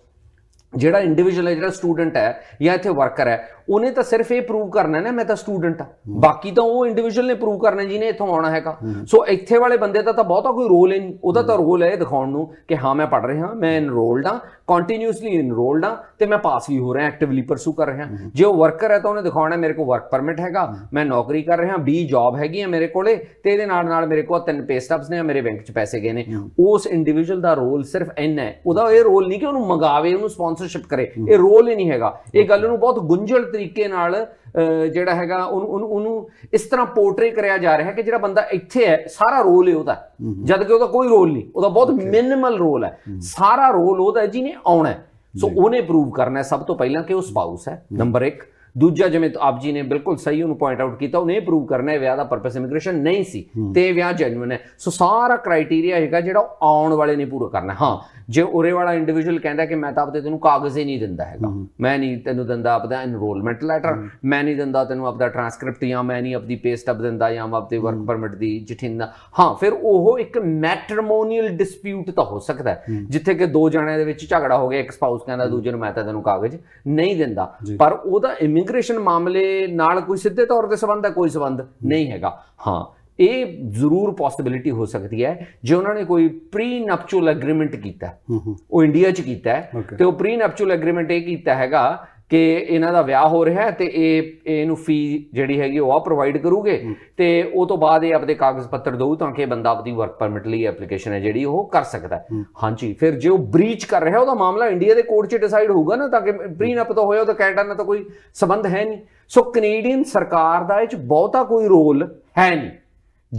ਜਿਹੜਾ ਇੰਡੀਵਿਜੂਅਲ ਹੈ ਜਿਹੜਾ ਸਟੂਡੈਂਟ ਹੈ ਜਾਂ ਇੱਥੇ ਵਰਕਰ ਹੈ ਉਹਨੇ ਤਾਂ ਸਿਰਫ ਇਹ ਪ੍ਰੂਵ ਕਰਨਾ ਨਾ ਮੈਂ ਤਾਂ ਸਟੂਡੈਂਟ ਆ ਬਾਕੀ ਤਾਂ ਉਹ ਇੰਡੀਵਿਜੂਅਲ ਨੇ ਪ੍ਰੂਵ ਕਰਨਾ ਜਿਹਨੇ ਇੱਥੋਂ ਆਉਣਾ ਹੈਗਾ ਸੋ ਇੱਥੇ ਵਾਲੇ ਬੰਦੇ ਦਾ ਤਾਂ ਬਹੁਤਾ ਕੋਈ ਰੋਲ ਨਹੀਂ ਉਹਦਾ ਤਾਂ ਰੋਲ ਹੈ ਇਹ ਦਿਖਾਉਣ ਨੂੰ ਕਿ ਹਾਂ ਮੈਂ ਪੜ ਰਿਹਾ ਮੈਂ ਇਨਰੋਲਡ ਆ ਕੰਟੀਨਿਊਸਲੀ ਇਨਰੋਲਡ ਆ ਤੇ ਮੈਂ ਪਾਸ ਵੀ ਹੋ ਰਿਹਾ ਐਕਟਿਵਲੀ ਪਰਸੂ ਕਰ ਰਿਹਾ ਜੇ ਉਹ ਵਰਕਰ ਹੈ ਤਾਂ ਉਹਨੇ ਦਿਖਾਉਣਾ ਮੇਰੇ ਕੋਲ ਵਰਕ ਪਰਮਿਟ ਹੈਗਾ ਮੈਂ ਨੌਕਰੀ ਕਰ ਰਿਹਾ ਬੀ ਜੌਬ ਹੈਗੀ ਹੈ ਮੇਰੇ ਕੋਲੇ ਤੇ ਇਹਦੇ ਨਾਲ ਨਾਲ ਮੇਰੇ ਕੋਲ ਤਿੰਨ ਪੇ ਸਟੱਬਸ ਨੇ ਮੇਰੇ ਬੈਂਕ 'ਚ ਪੈਸੇ ਗਏ ਨੇ ਉਸ ਇੰਡੀਵਿਜੂਅਲ ਦਾ ਰੋਲ ਸਿਰਫ ਇਹਨਾਂ ਹੈ ਉਹਦਾ ਇਹ ਰੋਲ ਨਹੀਂ ਕਿ ਉਹਨੂੰ ਮੰਗਾਵੇ ਉਹਨੂੰ ਸਪਾਂਸਰਸ਼ਿਪ ਕਰੇ ਇਹ ਰੋਲ ਹੀ ਨਹੀਂ ਹੈਗਾ ਇਹ ਗੱਲ ਨੂੰ ਬਹੁਤ ਗੁੰਝਲ ਤਰੀਕੇ ਨਾਲ ਜਿਹੜਾ ਹੈਗਾ ਉਹਨੂੰ ਉਹਨੂੰ ਇਸ ਤਰ੍ਹਾਂ ਪੋਰਟਰੇ ਕਰਿਆ ਜਾ ਰਿਹਾ ਹੈ ਕਿ ਜਿਹੜਾ ਬੰਦਾ ਇੱਥੇ ਹੈ ਸਾਰਾ ਰੋਲ ਹੈ ਉਹਦਾ ਜਦ ਕਿ ਉਹਦਾ ਕੋਈ ਰੋਲ ਨਹੀਂ ਉਹਦਾ ਬਹੁਤ ਮਿਨਿਮਲ ਰੋਲ ਹੈ ਸਾਰਾ ਰੋਲ ਉਹਦਾ ਜਿਹਨੇ ਆਉਣਾ ਸੋ ਉਹਨੇ ਪ੍ਰੂਵ ਕਰਨਾ ਸਭ ਤੋਂ ਪਹਿਲਾਂ ਕਿ ਉਹ ਸਪਾਊਸ ਹੈ ਨੰਬਰ 1 ਦੂਜਾ ਜਿਵੇਂ ਆਪ ਜੀ ਨੇ ਬਿਲਕੁਲ ਸਹੀ ਉਹਨੂੰ ਪੁਆਇੰਟ ਆਊਟ ਕੀਤਾ ਉਹਨੇ ਪ੍ਰੂਵ ਕਰਨਾ ਹੈ ਵਿਆਹ ਦਾ ਪਰਪਸ ਇਮੀਗ੍ਰੇਸ਼ਨ ਨਹੀਂ ਸੀ ਤੇ ਵਿਆਹ ਜੈਨੂਇਨ ਹੈ ਸੋ ਸਾਰਾ ਕ੍ਰਾਈਟੇਰੀਆ ਹੈਗਾ ਜਿਹੜਾ ਆਉਣ ਵਾਲੇ ਨੇ ਪੂਰਾ ਕਰਨਾ ਹਾਂ ਜੇ ਉਰੇ ਵਾਲਾ ਇੰਡੀਵਿਜੂਅਲ ਕਹਿੰਦਾ ਕਿ ਮੈਂ ਤਾਂ ਆਪਦੇ ਤੈਨੂੰ ਕਾਗਜ਼ ਹੀ ਨਹੀਂ ਦਿੰਦਾ ਹੈਗਾ ਮੈਂ ਨਹੀਂ ਤੈਨੂੰ ਦਿੰਦਾ ਆਪਦਾ ਐਨਰੋਲਮੈਂਟ ਲੈਟਰ ਮੈਂ ਨਹੀਂ ਦਿੰਦਾ ਤੈਨੂੰ ਆਪਦਾ ਟ੍ਰਾਂਸਕ੍ਰਿਪਟ ਜਾਂ ਮੈਂ ਨਹੀਂ ਆਪਦੀ ਪੇ ਆਪ ਦਿੰਦਾ ਜਾਂ ਆਪਦੇ ਵਰਕ ਪਰਮਿਟ ਦੀ ਜਿਠਿੰਦਾ ਹਾਂ ਫਿਰ ਉਹ ਇੱਕ ਮੈਟਰਮੋਨੀਅਲ ਡਿਸਪਿਊਟ ਤਾਂ ਹੋ ਸਕਦਾ ਹੈ ਜਿੱਥੇ ਕਿ ਦੋ ਜਣਿਆਂ ਦੇ ਵਿੱਚ ਝਗੜਾ ਹੋ ਗਿਆ ਇੱਕ ਸਪਾਊਸ ਕਹਿੰਦਾ ਦੂਜੇ ਨੂੰ ਮੈਂ ਤਾਂ ਤੈਨੂੰ ਕਾਗਜ਼ ਨਹੀਂ ਦਿੰਦਾ ਪਰ ਉਹਦਾ ਇਮੀਗ੍ਰੇਸ਼ਨ ਮਾਮਲੇ ਨਾਲ ਕੋਈ ਸਿੱਧੇ ਤੌਰ ਤੇ ਸੰਬੰਧ ਹੈ ਕੋਈ ਸੰਬੰਧ ਨਹੀਂ ਹੈਗਾ ਹਾਂ ਇਹ ਜ਼ਰੂਰ ਪੋਸਿਬਿਲਿਟੀ ਹੋ ਸਕਦੀ ਹੈ ਜੇ ਉਹਨਾਂ ਨੇ ਕੋਈ ਪ੍ਰੀ ਨਪਚੂਲ ਐਗਰੀਮੈਂਟ ਕੀਤਾ ਉਹ ਇੰਡੀਆ 'ਚ ਕੀਤਾ ਤੇ ਉਹ ਪ੍ਰੀ ਨਪਚੂਲ ਐਗਰੀਮੈਂਟ ਇਹ ਕੀਤਾ ਹੈਗਾ ਕਿ ਇਹਨਾਂ ਦਾ ਵਿਆਹ ਹੋ ਰਿਹਾ ਤੇ ਇਹ ਇਹਨੂੰ ਫੀ ਜਿਹੜੀ ਹੈਗੀ ਉਹ ਆ ਪ੍ਰੋਵਾਈਡ ਕਰੂਗੇ ਤੇ ਉਹ ਤੋਂ ਬਾਅਦ ਇਹ ਆਪਦੇ ਕਾਗਜ਼ ਪੱਤਰ ਦਊ ਤਾਂ ਕਿ ਬੰਦਾ ਆਪਣੀ ਵਰਕ ਪਰਮਿਟ ਲਈ ਐਪਲੀਕੇਸ਼ਨ ਹੈ ਜਿਹੜੀ ਉਹ ਕਰ ਸਕਦਾ ਹਾਂਜੀ ਫਿਰ ਜੇ ਉਹ ਬ੍ਰੀਚ ਕਰ ਰਿਹਾ ਉਹਦਾ ਮਾਮਲਾ ਇੰਡੀਆ ਦੇ ਕੋਰਟ 'ਚ ਡਿਸਾਈਡ ਹੋਊਗਾ ਨਾ ਤਾਂ ਕਿ ਪ੍ਰੀਨ ਤਾਂ ਹੋਇਆ ਤਾਂ ਕੈਨੇਡਾ ਨਾਲ ਤਾਂ ਕੋਈ ਸਬੰਧ ਹੈ ਨਹੀਂ ਸੋ ਕੈਨੇਡੀਅਨ ਸਰਕਾਰ ਦਾ ਇਹ 'ਚ ਬਹੁਤਾ ਕੋਈ ਰੋਲ ਹੈ ਨਹੀਂ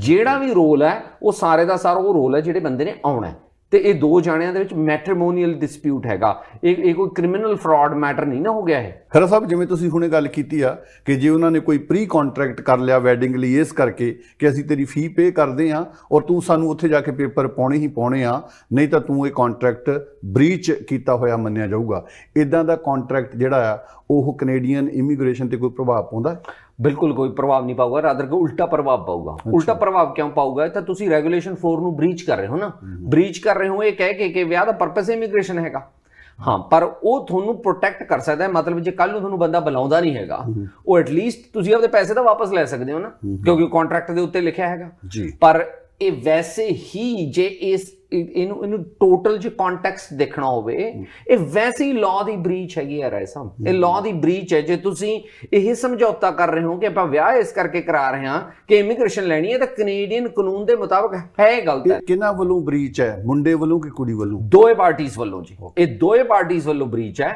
ਜਿਹੜਾ ਵੀ ਰੋਲ ਹੈ ਉਹ ਸਾਰੇ ਦਾ ਸਾਰਾ ਉਹ ਰੋਲ ਹੈ ਜਿਹੜੇ ਬੰਦੇ ਨੇ ਆਉਣਾ ਹੈ ਤੇ ਇਹ ਦੋ ਜਾਣਿਆਂ ਦੇ ਵਿੱਚ ਮੈਟਰਮੋਨੀਅਲ ਡਿਸਪਿਊਟ ਹੈਗਾ ਇਹ ਇਹ ਕੋਈ ਕ੍ਰਿਮੀਨਲ ਫਰਾਡ ਮੈਟਰ ਨਹੀਂ ਨਾ ਹੋ ਗਿਆ ਇਹ ਖਰਾ ਸਾਹਿਬ ਜਿਵੇਂ ਤੁਸੀਂ ਹੁਣੇ ਗੱਲ ਕੀਤੀ ਆ ਕਿ ਜੇ ਉਹਨਾਂ ਨੇ ਕੋਈ ਪ੍ਰੀ ਕੰਟਰੈਕਟ ਕਰ ਲਿਆ ਵੈਡਿੰਗ ਲਈ ਇਸ ਕਰਕੇ ਕਿ ਅਸੀਂ ਤੇਰੀ ਫੀ ਪੇ ਕਰਦੇ ਆ ਔਰ ਤੂੰ ਸਾਨੂੰ ਉੱਥੇ ਜਾ ਕੇ ਪੇਪਰ ਪਾਉਣੇ ਹੀ ਪਾਉਣੇ ਆ ਨਹੀਂ ਤਾਂ ਤੂੰ ਇਹ ਕੰਟਰੈਕਟ ਬ੍ਰੀਚ ਕੀਤਾ ਹੋਇਆ ਮੰਨਿਆ ਜਾਊਗਾ ਇਦਾਂ ਦਾ ਕੰਟਰੈਕਟ ਜਿਹੜਾ ਆ ਉਹ ਕੈਨੇਡੀਅਨ ਇਮੀਗ੍ਰੇਸ਼ਨ ਤੇ ਕੋਈ ਪ੍ਰਭਾਵ ਪਾਉਂਦਾ ਬਿਲਕੁਲ ਕੋਈ ਪ੍ਰਭਾਵ ਨਹੀਂ ਪਾਊਗਾ ਰਾਦਰ ਕੋ ਉਲਟਾ ਪ੍ਰਭਾਵ ਪਾਊਗਾ ਉਲਟਾ ਪ੍ਰਭਾਵ ਕਿਉਂ ਪਾਊਗਾ ਤਾਂ ਤੁਸੀਂ ਰੈਗੂਲੇਸ਼ਨ 4 ਨੂੰ ਬ੍ਰੀਚ ਕਰ ਰਹੇ ਹੋ ਨਾ ਬ੍ਰੀਚ ਕਰ ਰਹੇ ਹੋ ਇਹ ਕਹਿ ਕੇ ਕਿ ਵਿਆਹ ਦਾ ਪਰਪਸ ਇਮੀਗ੍ਰੇਸ਼ਨ ਹੈਗਾ ਹਾਂ ਪਰ ਉਹ ਤੁਹਾਨੂੰ ਪ੍ਰੋਟੈਕਟ ਕਰ ਸਕਦਾ ਹੈ ਮਤਲਬ ਜੇ ਕੱਲ ਨੂੰ ਤੁਹਾਨੂੰ ਬੰਦਾ ਬੁਲਾਉਂਦਾ ਨਹੀਂ ਹੈਗਾ ਉਹ ਐਟ ਲੀਸਟ ਤੁਸੀਂ ਆਪਣੇ ਪੈਸੇ ਤਾਂ ਵਾਪਸ ਲੈ ਸਕਦੇ ਹੋ ਨਾ ਕਿਉਂਕਿ ਕੰਟਰੈਕਟ ਦੇ ਉੱਤੇ ਲਿਖਿਆ ਹੈਗਾ ਪਰ ਇਹ ਵੈਸੇ ਹੀ ਜੇ ਇਸ ਇਹਨੂੰ ਇਹਨੂੰ ਟੋਟਲ ਜੇ ਕੰਟੈਕਸਟ ਦੇਖਣਾ ਹੋਵੇ ਇਹ ਵੈਸੇ ਹੀ ਲਾਅ ਦੀ ਬ੍ਰੀਚ ਹੈਗੀ ਆ ਰਾਏ ਸਾਹਿਬ ਇਹ ਲਾਅ ਦੀ ਬ੍ਰੀਚ ਹੈ ਜੇ ਤੁਸੀਂ ਇਹ ਸਮਝੌਤਾ ਕਰ ਰਹੇ ਹੋ ਕਿ ਆਪਾਂ ਵਿਆਹ ਇਸ ਕਰਕੇ ਕਰਾ ਰਹੇ ਹਾਂ ਕਿ ਇਮੀਗ੍ਰੇਸ਼ਨ ਲੈਣੀ ਹੈ ਤਾਂ ਕੈਨੇਡੀਅਨ ਕਾਨੂੰਨ ਦੇ ਮੁਤਾਬਕ ਹੈ ਗਲਤ ਹੈ ਕਿਹਨਾਂ ਵੱਲੋਂ ਬ੍ਰੀਚ ਹੈ ਮੁੰਡੇ ਵੱਲੋਂ ਕਿ ਕੁੜੀ ਵੱਲੋਂ ਦੋਏ ਪਾਰਟੀਆਂ ਵੱਲੋਂ ਜੀ ਇਹ ਦੋਏ ਪਾਰਟੀਆਂ ਵੱਲੋਂ ਬ੍ਰੀਚ ਹੈ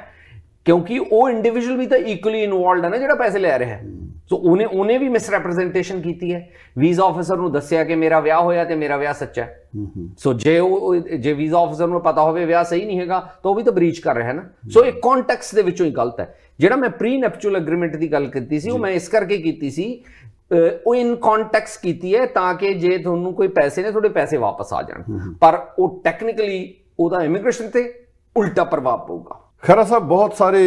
ਕਿਉਂਕਿ ਉਹ ਇੰਡੀਵਿਜੂਅਲ ਵੀ ਤਾਂ ਇਕੁਅਲੀ ਇਨਵੋਲਡ ਹੈ ਨਾ ਜਿਹੜਾ ਪੈਸੇ ਲੈ ਰਿਹਾ ਹੈ ਸੋ ਉਹਨੇ ਉਹਨੇ ਵੀ ਮਿਸਰੈਪਰੈਜ਼ੈਂਟੇਸ਼ਨ ਕੀਤੀ ਹੈ ਵੀਜ਼ਾ ਆਫੀਸਰ ਨੂੰ ਦੱਸਿਆ ਕਿ ਮੇਰਾ ਵਿਆਹ ਹੋਇਆ ਤੇ ਮੇਰਾ ਵਿਆਹ ਸੱਚਾ ਹੈ ਸੋ ਜੇ ਉਹ ਜੇ ਵੀਜ਼ਾ ਆਫੀਸਰ ਨੂੰ ਪਤਾ ਹੋਵੇ ਵਿਆਹ ਸਹੀ ਨਹੀਂ ਹੈਗਾ ਤਾਂ ਉਹ ਵੀ ਤਾਂ ਬ੍ਰੀਚ ਕਰ ਰਿਹਾ ਹੈ ਨਾ ਸੋ ਇਹ ਕੰਟੈਕਸਟ ਦੇ ਵਿੱਚੋਂ ਹੀ ਗਲਤ ਹੈ ਜਿਹੜਾ ਮੈਂ ਪ੍ਰੀ ਨੈਪਚੁਅਲ ਐਗਰੀਮੈਂਟ ਦੀ ਗੱਲ ਕੀਤੀ ਸੀ ਉਹ ਮੈਂ ਇਸ ਕਰਕੇ ਕੀਤੀ ਸੀ ਉਹ ਇਨ ਕੰਟੈਕਸ ਕੀਤੀ ਹੈ ਤਾਂ ਕਿ ਜੇ ਤੁਹਾਨੂੰ ਕੋਈ ਪੈਸੇ ਨੇ ਤੁਹਾਡੇ ਪੈਸੇ ਵਾਪਸ ਆ ਜਾਣ ਪਰ ਉਹ ਟੈਕਨੀਕਲੀ ਉਹਦਾ ਇਮੀਗ੍ਰੇਸ਼ਨ ਤੇ ਉਲਟਾ ਪ੍ਰਭਾਵ ਪਊਗਾ ਖਰਾ ਸਾਹਿਬ ਬਹੁਤ ਸਾਰੇ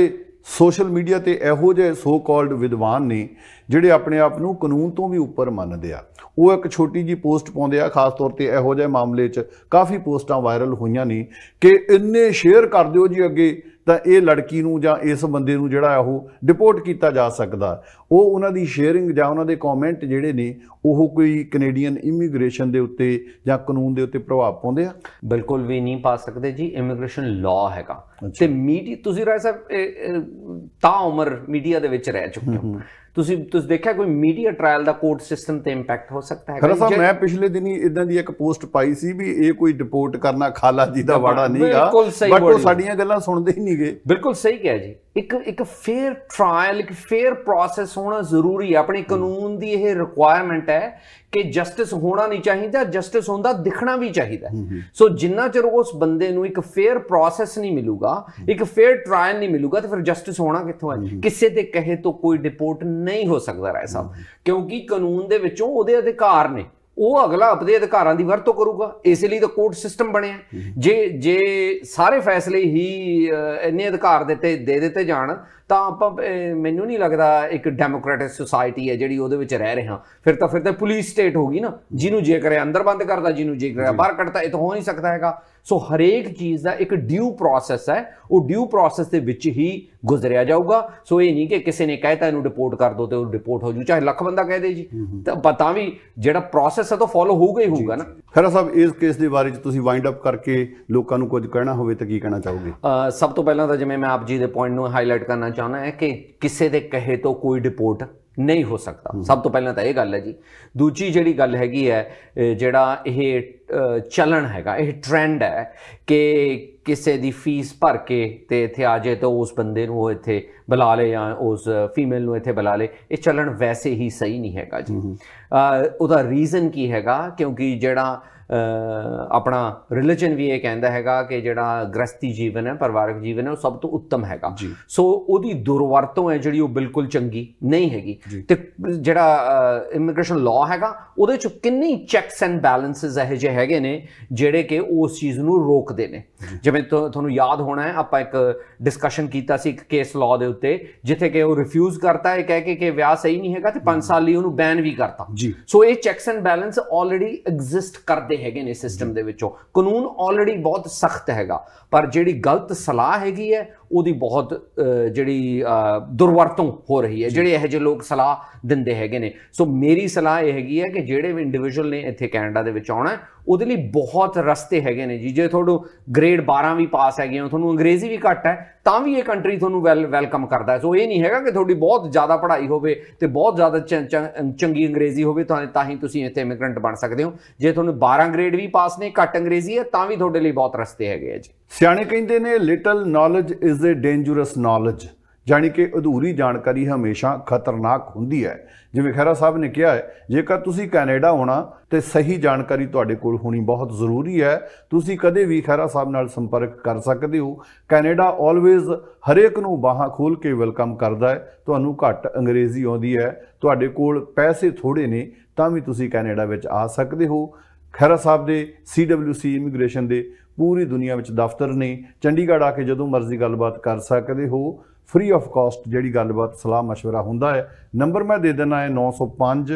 ਸੋਸ਼ਲ ਮੀਡੀਆ ਤੇ ਇਹੋ ਜਿਹੇ ਸੋ ਕਾਲਡ ਵਿਦਵਾਨ ਨੇ ਜਿਹੜੇ ਆਪਣੇ ਆਪ ਨੂੰ ਕਾਨੂੰਨ ਤੋਂ ਵੀ ਉੱਪਰ ਮੰਨਦੇ ਆ ਉਹ ਇੱਕ ਛੋਟੀ ਜੀ ਪੋਸਟ ਪਾਉਂਦੇ ਆ ਖਾਸ ਤੌਰ ਤੇ ਇਹੋ ਜਿਹੇ ਮਾਮਲੇ 'ਚ ਕਾਫੀ ਪੋਸਟਾਂ ਵਾਇਰਲ ਹੋਈਆਂ ਨੇ ਕਿ ਇੰਨੇ ਸ਼ੇਅਰ ਕਰ ਦਿਓ ਜੀ ਅੱਗੇ ਤਾਂ ਇਹ ਲੜਕੀ ਨੂੰ ਜਾਂ ਇਸ ਬੰਦੇ ਨੂੰ ਜਿਹੜਾ ਉਹ ਡਿਪੋਰਟ ਕੀਤਾ ਜਾ ਸਕਦਾ ਉਹ ਉਹਨਾਂ ਦੀ ਸ਼ੇਅਰਿੰਗ ਜਾਂ ਉਹਨਾਂ ਦੇ ਕਮੈਂਟ ਜਿਹੜੇ ਨੇ ਉਹ ਕੋਈ ਕੈਨੇਡੀਅਨ ਇਮੀਗ੍ਰੇਸ਼ਨ ਦੇ ਉੱਤੇ ਜਾਂ ਕਾਨੂੰਨ ਦੇ ਉੱਤੇ ਪ੍ਰਭਾਵ ਪਾਉਂਦੇ ਆ ਬਿਲਕੁਲ ਵੀ ਨਹੀਂ ਪਾ ਸਕਦੇ ਜੀ ਇਮੀਗ੍ਰੇਸ਼ਨ ਲਾਅ ਹੈਗਾ ਤੇ ਮੀਡੀਆ ਤੁਸੀਂ ਰਾਏ ਸਾਹਿਬ ਤਾਂ ਉਮਰ ਮੀਡੀਆ ਦੇ ਵਿੱਚ ਰਹਿ ਚੁੱਕੇ ਹੋ ਤੁਸੀਂ ਤੁਸੀਂ ਦੇਖਿਆ ਕੋਈ ਮੀਡੀਆ ਟ੍ਰਾਇਲ ਦਾ ਕੋਰਟ ਸਿਸਟਮ ਤੇ ਇੰਪੈਕਟ ਹੋ ਸਕਦਾ ਹੈ ਖਰਾ ਸਾਹਿਬ ਮੈਂ ਪਿਛਲੇ ਦਿਨੀ ਇਦਾਂ ਦੀ ਇੱਕ ਪੋਸਟ ਪਾਈ ਸੀ ਵੀ ਇਹ ਕੋਈ ਡਿਪੋਰਟ ਕਰਨਾ ਖਾਲਾ ਜੀ ਦਾ ਵਾੜਾ ਨਹੀਂਗਾ ਬਟ ਉਹ ਸਾਡੀਆਂ ਗੱਲਾਂ ਸੁਣਦੇ ਹੀ ਨਹੀਂਗੇ ਬਿਲਕੁਲ ਸਹੀ ਕਿਹਾ ਜੀ ਇੱਕ ਇੱਕ ਫੇਅਰ ਟ੍ਰਾਇਲ ਇੱਕ ਫੇਅਰ ਪ੍ਰੋਸੈਸ ਹੋਣਾ ਜ਼ਰੂਰੀ ਹੈ ਆਪਣੇ ਕਾਨੂੰਨ ਦੀ ਇਹ ਰਿਕੁਆਇਰਮੈਂਟ ਹੈ ਕਿ ਜਸਟਿਸ ਹੋਣਾ ਨਹੀਂ ਚਾਹੀਦਾ ਜਸਟਿਸ ਹੁੰਦਾ ਦਿਖਣਾ ਵੀ ਚਾਹੀਦਾ ਸੋ ਜਿੰਨਾ ਚਿਰ ਉਸ ਬੰਦੇ ਨੂੰ ਇੱਕ ਫੇਅਰ ਪ੍ਰੋਸੈਸ ਨਹੀਂ ਮਿਲੂਗਾ ਇੱਕ ਫੇਅਰ ਟ੍ਰਾਇਲ ਨਹੀਂ ਮਿਲੂਗਾ ਤੇ ਫਿਰ ਜਸਟਿਸ ਹੋਣਾ ਕਿੱਥੋਂ ਹੈ ਕਿਸੇ ਤੇ ਕਹੇ ਤੋਂ ਕੋਈ ਡਿਪੋਰਟ ਨਹੀਂ ਹੋ ਸਕਦਾ ਰਾਏ ਸਾਹਿਬ ਕਿਉਂਕਿ ਕਾਨੂੰਨ ਦੇ ਵਿੱਚੋਂ ਉਹਦੇ ਅਧਿਕਾਰ ਨੇ ਉਹ ਅਗਲਾ ਆਪਣੇ ਅਧਿਕਾਰਾਂ ਦੀ ਵਰਤੋਂ ਕਰੂਗਾ ਇਸ ਲਈ ਤਾਂ ਕੋਰਟ ਸਿਸਟਮ ਬਣਿਆ ਜੇ ਜੇ ਸਾਰੇ ਫੈਸਲੇ ਹੀ ਇੰਨੇ ਅਧਿਕਾਰ ਦਿੱਤੇ ਦੇ ਦਿੱਤੇ ਜਾਣ ਤਾਂ ਆਪਾਂ ਮੈਨੂੰ ਨਹੀਂ ਲੱਗਦਾ ਇੱਕ ਡੈਮੋਕ੍ਰੈਟਿਕ ਸੋਸਾਇਟੀ ਹੈ ਜਿਹੜੀ ਉਹਦੇ ਵਿੱਚ ਰਹਿ ਰਹੇ ਹਾਂ ਫਿਰ ਤਾਂ ਫਿਰ ਤਾਂ ਪੁਲਿਸ ਸਟੇਟ ਹੋ ਗਈ ਨਾ ਜਿਹਨੂੰ ਜੇ ਕਰੇ ਅੰਦਰ ਬੰਦ ਕਰਦਾ ਜਿਹਨੂੰ ਜੇ ਕਰੇ ਬਾਹਰ ਕੱਢਦਾ ਇਹ ਤਾਂ ਹੋ ਨਹੀਂ ਸਕਦਾ ਹੈਗਾ ਸੋ ਹਰੇਕ ਚੀਜ਼ ਦਾ ਇੱਕ ਡਿਊ ਪ੍ਰੋਸੈਸ ਹੈ ਉਹ ਡਿਊ ਪ੍ਰੋਸੈਸ ਦੇ ਵਿੱਚ ਹੀ ਗੁਜ਼ਰਿਆ ਜਾਊਗਾ ਸੋ ਇਹ ਨਹੀਂ ਕਿ ਕਿਸੇ ਨੇ ਕਹਿਤਾ ਇਹਨੂੰ ਰਿਪੋਰਟ ਕਰ ਦੋ ਤੇ ਉਹ ਰਿਪੋਰਟ ਹੋ ਜੂ ਚਾਹੇ ਲੱਖ ਬੰਦਾ ਕਹਿ ਦੇ ਜੀ ਤਾਂ ਪਤਾ ਵੀ ਜਿਹੜਾ ਪ੍ਰੋਸੈਸ ਹੈ ਤਾਂ ਫੋਲੋ ਹੋਊਗਾ ਹੀ ਹੋਊਗਾ ਨਾ ਖਰਾ ਸਾਹਿਬ ਇਸ ਕੇਸ ਦੇ ਬਾਰੇ ਚ ਤੁਸੀਂ ਵਾਈਂਡ ਅਪ ਕਰਕੇ ਲੋਕਾਂ ਨੂੰ ਕੁਝ ਕਹਿਣਾ ਹੋਵੇ ਤਾਂ ਕੀ ਕਹਿਣਾ ਚਾਹੋਗੇ ਸਭ ਤੋਂ ਪਹਿਲਾਂ ਤਾਂ ਜਿਵੇਂ ਮੈਂ ਆਪ ਜੀ ਦੇ ਪੁਆਇੰਟ ਨੂੰ ਹਾਈਲਾਈਟ ਕਰਨਾ ਚਾਹੁੰਦਾ ਹੈ ਕਿ ਕਿਸੇ ਦੇ ਕਹੇ ਤੋਂ ਕੋਈ ਰਿਪੋਰਟ ਨਹੀਂ ਹੋ ਸਕਦਾ ਸਭ ਤੋਂ ਪਹਿਲਾਂ ਤਾਂ ਇਹ ਗੱਲ ਹੈ ਜੀ ਦੂਜੀ ਜਿਹੜੀ ਗੱਲ ਹੈਗੀ ਹੈ ਜਿਹੜਾ ਇਹ ਚਲਣ ਹੈਗਾ ਇਹ ਟ੍ਰੈਂਡ ਹੈ ਕਿ ਕਿਸੇ ਦੀ ਫੀਸ ਭਰ ਕੇ ਤੇ ਇੱਥੇ ਆ ਜਾਏ ਤਾਂ ਉਸ ਬੰਦੇ ਨੂੰ ਉਹ ਇੱਥੇ ਬੁਲਾ ਲੇ ਜਾਂ ਉਸ ਫੀਮੇਲ ਨੂੰ ਇੱਥੇ ਬੁਲਾ ਲੇ ਇਹ ਚਲਣ ਵੈਸੇ ਹੀ ਸਹੀ ਨਹੀਂ ਹੈਗਾ ਜੀ ਉਹਦਾ ਰੀਜ਼ਨ ਕੀ ਹੈਗਾ ਕਿਉਂਕਿ ਜਿਹੜਾ ਆਪਣਾ ਰਿਲੀਜੀਅਨ ਵੀ ਇਹ ਕਹਿੰਦਾ ਹੈਗਾ ਕਿ ਜਿਹੜਾ ਗ੍ਰਸਤੀ ਜੀਵਨ ਹੈ ਪਰਿਵਾਰਕ ਜੀਵਨ ਹੈ ਉਹ ਸਭ ਤੋਂ ਉੱਤਮ ਹੈਗਾ ਸੋ ਉਹਦੀ ਦੁਰਵਰਤੋਂ ਹੈ ਜਿਹੜੀ ਉਹ ਬਿਲਕੁਲ ਚੰਗੀ ਨਹੀਂ ਹੈਗੀ ਤੇ ਜਿਹੜਾ ਇਮੀਗ੍ਰੇਸ਼ਨ ਲਾਅ ਹੈਗਾ ਉਹਦੇ ਚ ਕਿੰਨੀ ਚੈਕਸ ਐਂਡ ਬੈਲੈਂਸਸ ਇਹ ਜਿਹੇ ਹੈਗੇ ਨੇ ਜਿਹੜੇ ਕਿ ਉਸ ਚੀਜ਼ ਨੂੰ ਰੋਕਦੇ ਨੇ ਜਿਵੇਂ ਤੁਹਾਨੂੰ ਯਾਦ ਹੋਣਾ ਹੈ ਆਪਾਂ ਇੱਕ ਡਿਸਕਸ਼ਨ ਕੀਤਾ ਸੀ ਇੱਕ ਕੇਸ ਲਾਅ ਦੇ ਉੱਤੇ ਜਿੱਥੇ ਕਿ ਉਹ ਰਿਫਿਊਜ਼ ਕਰਤਾ ਹੈ ਕਹਿ ਕੇ ਕਿ ਵਿਆਹ ਸਹੀ ਨਹੀਂ ਹੈਗਾ ਤੇ 5 ਸਾਲ ਲਈ ਉਹਨੂੰ ਬੈਨ ਵੀ ਕਰਤਾ ਸੋ ਇਹ checks and balance already exist ਕਰਦੇ ਦੇ ਹੈਗੇ ਨੇ ਸਿਸਟਮ ਦੇ ਵਿੱਚੋਂ ਕਾਨੂੰਨ ਆਲਰੇਡੀ ਬਹੁਤ ਸਖਤ ਹੈਗਾ ਪਰ ਜਿਹੜੀ ਗਲਤ ਸਲਾਹ ਹੈਗੀ ਹੈ ਉਹਦੀ ਬਹੁਤ ਜਿਹੜੀ ਦੁਰਵਰਤੋਂ ਹੋ ਰਹੀ ਹੈ ਜਿਹੜੇ ਇਹ ਜਿਹੇ ਲੋਕ ਸਲਾਹ ਦਿੰਦੇ ਹੈਗੇ ਨੇ ਸੋ ਮੇਰੀ ਸਲਾਹ ਇਹ ਹੈਗੀ ਹੈ ਕਿ ਜਿਹੜੇ ਵੀ ਇੰਡੀਵਿਜੂਅਲ ਨੇ ਇੱਥੇ ਕੈਨੇਡਾ ਦੇ ਵਿੱਚ ਆਉਣਾ ਉਹਦੇ ਲਈ ਬਹੁਤ ਰਸਤੇ ਹੈਗੇ ਨੇ ਜੀ ਜੇ ਤੁਹਾਨੂੰ ਗ੍ਰੇਡ 12 ਵੀ ਪਾਸ ਹੈਗੇ ਹੋ ਤੁਹਾਨੂੰ ਅੰਗਰੇਜ਼ੀ ਵੀ ਘੱਟ ਹੈ ਤਾਂ ਵੀ ਇਹ ਕੰਟਰੀ ਤੁਹਾਨੂੰ ਵੈਲ ਵੈਲਕਮ ਕਰਦਾ ਹੈ ਸੋ ਇਹ ਨਹੀਂ ਹੈਗਾ ਕਿ ਤੁਹਾਡੀ ਬਹੁਤ ਜ਼ਿਆਦਾ ਪੜ੍ਹਾਈ ਹੋਵੇ ਤੇ ਬਹੁਤ ਜ਼ਿਆਦਾ ਚੰਗੀ ਅੰਗਰੇਜ਼ੀ ਹੋਵੇ ਤਾਂ ਤਾਂ ਹੀ ਤੁਸੀਂ ਇੱਥੇ ਇਮੀਗ੍ਰੈਂਟ ਬਣ ਸਕਦੇ ਹੋ ਜੇ ਤੁਹਾਨੂੰ 12 ਗ੍ਰੇਡ ਵੀ ਪਾਸ ਨੇ ਘੱਟ ਅੰਗਰੇਜ਼ੀ ਹੈ ਤਾਂ ਵੀ ਤੁਹਾਡੇ ਲਈ ਬਹੁਤ ਰਸਤੇ ਹੈਗੇ ਆ ਜੀ ਸਿਆਣੇ ਕਹਿੰਦੇ ਨੇ little knowledge is a dangerous knowledge ਜਾਨੀ ਕਿ ਅਧੂਰੀ ਜਾਣਕਾਰੀ ਹਮੇਸ਼ਾ ਖਤਰਨਾਕ ਹੁੰਦੀ ਹੈ ਜਿਵੇਂ ਖੈਰਾ ਸਾਹਿਬ ਨੇ ਕਿਹਾ ਹੈ ਜੇਕਰ ਤੁਸੀਂ ਕੈਨੇਡਾ ਹੋਣਾ ਤੇ ਸਹੀ ਜਾਣਕਾਰੀ ਤੁਹਾਡੇ ਕੋਲ ਹੋਣੀ ਬਹੁਤ ਜ਼ਰੂਰੀ ਹੈ ਤੁਸੀਂ ਕਦੇ ਵੀ ਖੈਰਾ ਸਾਹਿਬ ਨਾਲ ਸੰਪਰਕ ਕਰ ਸਕਦੇ ਹੋ ਕੈਨੇਡਾ ਆਲਵੇਜ਼ ਹਰੇਕ ਨੂੰ ਬਾਹਾਂ ਖੋਲ ਕੇ ਵੈਲਕਮ ਕਰਦਾ ਹੈ ਤੁਹਾਨੂੰ ਘੱਟ ਅੰਗਰੇਜ਼ੀ ਆਉਂਦੀ ਹੈ ਤੁਹਾਡੇ ਕੋਲ ਪੈਸੇ ਥੋੜੇ ਨੇ ਤਾਂ ਵੀ ਤੁਸੀਂ ਕੈਨੇਡਾ ਵਿੱਚ ਆ ਸਕਦੇ ਹੋ ਖੈਰਾ ਸਾਹਿਬ ਦੇ ਸੀਡਬਲਯੂਸੀ ਇਮੀਗ੍ਰੇਸ਼ਨ ਦੇ ਪੂਰੀ ਦੁਨੀਆ ਵਿੱਚ ਦਫ਼ਤਰ ਨੇ ਚੰਡੀਗੜ੍ਹ ਆ ਕੇ ਜਦੋਂ ਮਰਜ਼ੀ ਗੱਲਬਾਤ ਕਰ ਸਕਦੇ ਹੋ ਫ੍ਰੀ ਆਫ ਕਾਸਟ ਜਿਹੜੀ ਗੱਲਬਾਤ ਸਲਾਹ مشਵਰਾ ਹੁੰਦਾ ਹੈ ਨੰਬਰ ਮੈਂ ਦੇ ਦੇਣਾ ਹੈ 905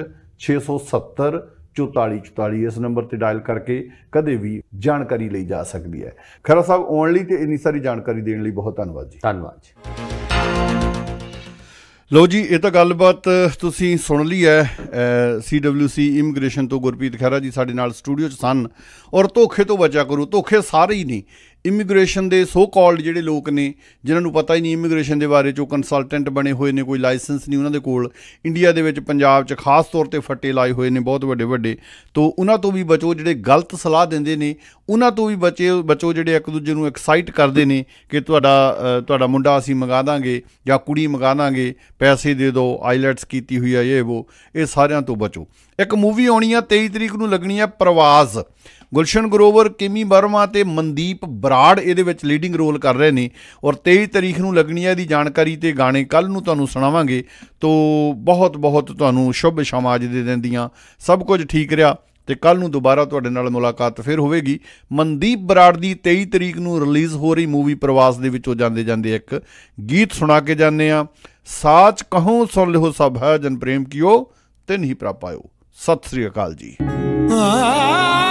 670 4444 ਇਸ ਨੰਬਰ ਤੇ ਡਾਇਲ ਕਰਕੇ ਕਦੇ ਵੀ ਜਾਣਕਾਰੀ ਲਈ ਜਾ ਸਕਦੀ ਹੈ ਖੈਰਾ ਸਾਹਿਬ ਆਉਣ ਲਈ ਤੇ ਇੰਨੀ ਸਾਰੀ ਜਾਣਕਾਰੀ ਦੇਣ ਲਈ ਬਹੁਤ ਧੰਨਵਾਦ ਜੀ ਧੰਨਵਾਦ ਜੀ ਲੋ ਜੀ ਇਹ ਤਾਂ ਗੱਲਬਾਤ ਤੁਸੀਂ ਸੁਣ ਲਈ ਹੈ ਸੀਡਬਲਯੂਸੀ ਇਮੀਗ੍ਰੇਸ਼ਨ ਤੋਂ ਗੁਰਪ੍ਰੀਤ ਖਹਿਰਾ ਜੀ ਸਾਡੇ ਨਾਲ ਸਟੂਡੀਓ 'ਚ ਸਨ ਔਰ ਧੋਖੇ ਤੋਂ ਬਚਿਆ ਕਰੋ ਧੋਖੇ ਸਾਰੇ ਹੀ ਨਹੀਂ ਇਮੀਗ੍ਰੇਸ਼ਨ ਦੇ ਸੋ ਕਾਲਡ ਜਿਹੜੇ ਲੋਕ ਨੇ ਜਿਨ੍ਹਾਂ ਨੂੰ ਪਤਾ ਹੀ ਨਹੀਂ ਇਮੀਗ੍ਰੇਸ਼ਨ ਦੇ ਬਾਰੇ ਚੋ ਕੰਸਲਟੈਂਟ ਬਣੇ ਹੋਏ ਨੇ ਕੋਈ ਲਾਇਸੈਂਸ ਨਹੀਂ ਉਹਨਾਂ ਦੇ ਕੋਲ ਇੰਡੀਆ ਦੇ ਵਿੱਚ ਪੰਜਾਬ 'ਚ ਖਾਸ ਤੌਰ ਤੇ ਫੱਟੇ ਲਾਏ ਹੋਏ ਨੇ ਬਹੁਤ ਵੱਡੇ ਵੱਡੇ ਤੋਂ ਉਹਨਾਂ ਤੋਂ ਵੀ ਬਚੋ ਜਿਹੜੇ ਗਲਤ ਸਲਾਹ ਦਿੰਦੇ ਨੇ ਉਹਨਾਂ ਤੋਂ ਵੀ ਬਚੇ ਬਚੋ ਜਿਹੜੇ ਇੱਕ ਦੂਜੇ ਨੂੰ ਐਕਸਾਈਟ ਕਰਦੇ ਨੇ ਕਿ ਤੁਹਾਡਾ ਤੁਹਾਡਾ ਮੁੰਡਾ ਅਸੀਂ ਮੰਗਾ ਦਾਂਗੇ ਜਾਂ ਕੁੜੀ ਮੰਗਾ ਦਾਂਗੇ ਪੈਸੇ ਦੇ ਦਿਓ ਆਈਲੈਟਸ ਕੀਤੀ ਹੋਈ ਆ ਇਹ ਉਹ ਇਹ ਸਾਰਿਆਂ ਤੋਂ ਬਚੋ ਇੱਕ ਮੂਵੀ ਆਉਣੀ ਆ 23 ਤਰੀਕ ਨੂੰ ਲੱਗਣੀ ਆ ਪ੍ਰਵਾਸ ਗੁਲਸ਼ਨ ਗਰੋਵਰ ਕਿਮੀ ਬਰਮਾ ਤੇ ਮਨਦੀਪ ਬਰਾੜ ਇਹਦੇ ਵਿੱਚ ਲੀਡਿੰਗ ਰੋਲ ਕਰ ਰਹੇ ਨੇ ਔਰ 23 ਤਰੀਕ ਨੂੰ ਲੱਗਣੀ ਹੈ ਇਹਦੀ ਜਾਣਕਾਰੀ ਤੇ ਗਾਣੇ ਕੱਲ ਨੂੰ ਤੁਹਾਨੂੰ ਸੁਣਾਵਾਂਗੇ ਤੋਂ ਬਹੁਤ ਬਹੁਤ ਤੁਹਾਨੂੰ ਸ਼ੁਭ ਸ਼ਮਾਜ ਦੇ ਦਿੰਦੀਆਂ ਸਭ ਕੁਝ ਠੀਕ ਰਿਹਾ ਤੇ ਕੱਲ ਨੂੰ ਦੁਬਾਰਾ ਤੁਹਾਡੇ ਨਾਲ ਮੁਲਾਕਾਤ ਫਿਰ ਹੋਵੇਗੀ ਮਨਦੀਪ ਬਰਾੜ ਦੀ 23 ਤਰੀਕ ਨੂੰ ਰਿਲੀਜ਼ ਹੋ ਰਹੀ ਮੂਵੀ ਪ੍ਰਵਾਸ ਦੇ ਵਿੱਚੋਂ ਜਾਂਦੇ ਜਾਂਦੇ ਇੱਕ ਗੀਤ ਸੁਣਾ ਕੇ ਜਾਂਦੇ ਆ ਸਾਚ ਕਹੂੰ ਸੁਣ ਲਿਓ ਸਭ ਹੈ ਜਨ ਪ੍ਰੇਮ ਕੀਓ ਤੇ ਨਹੀਂ ਪ੍ਰਾਪਾਇਓ ਸਤਿ ਸ੍ਰੀ ਅਕਾਲ ਜੀ ਆ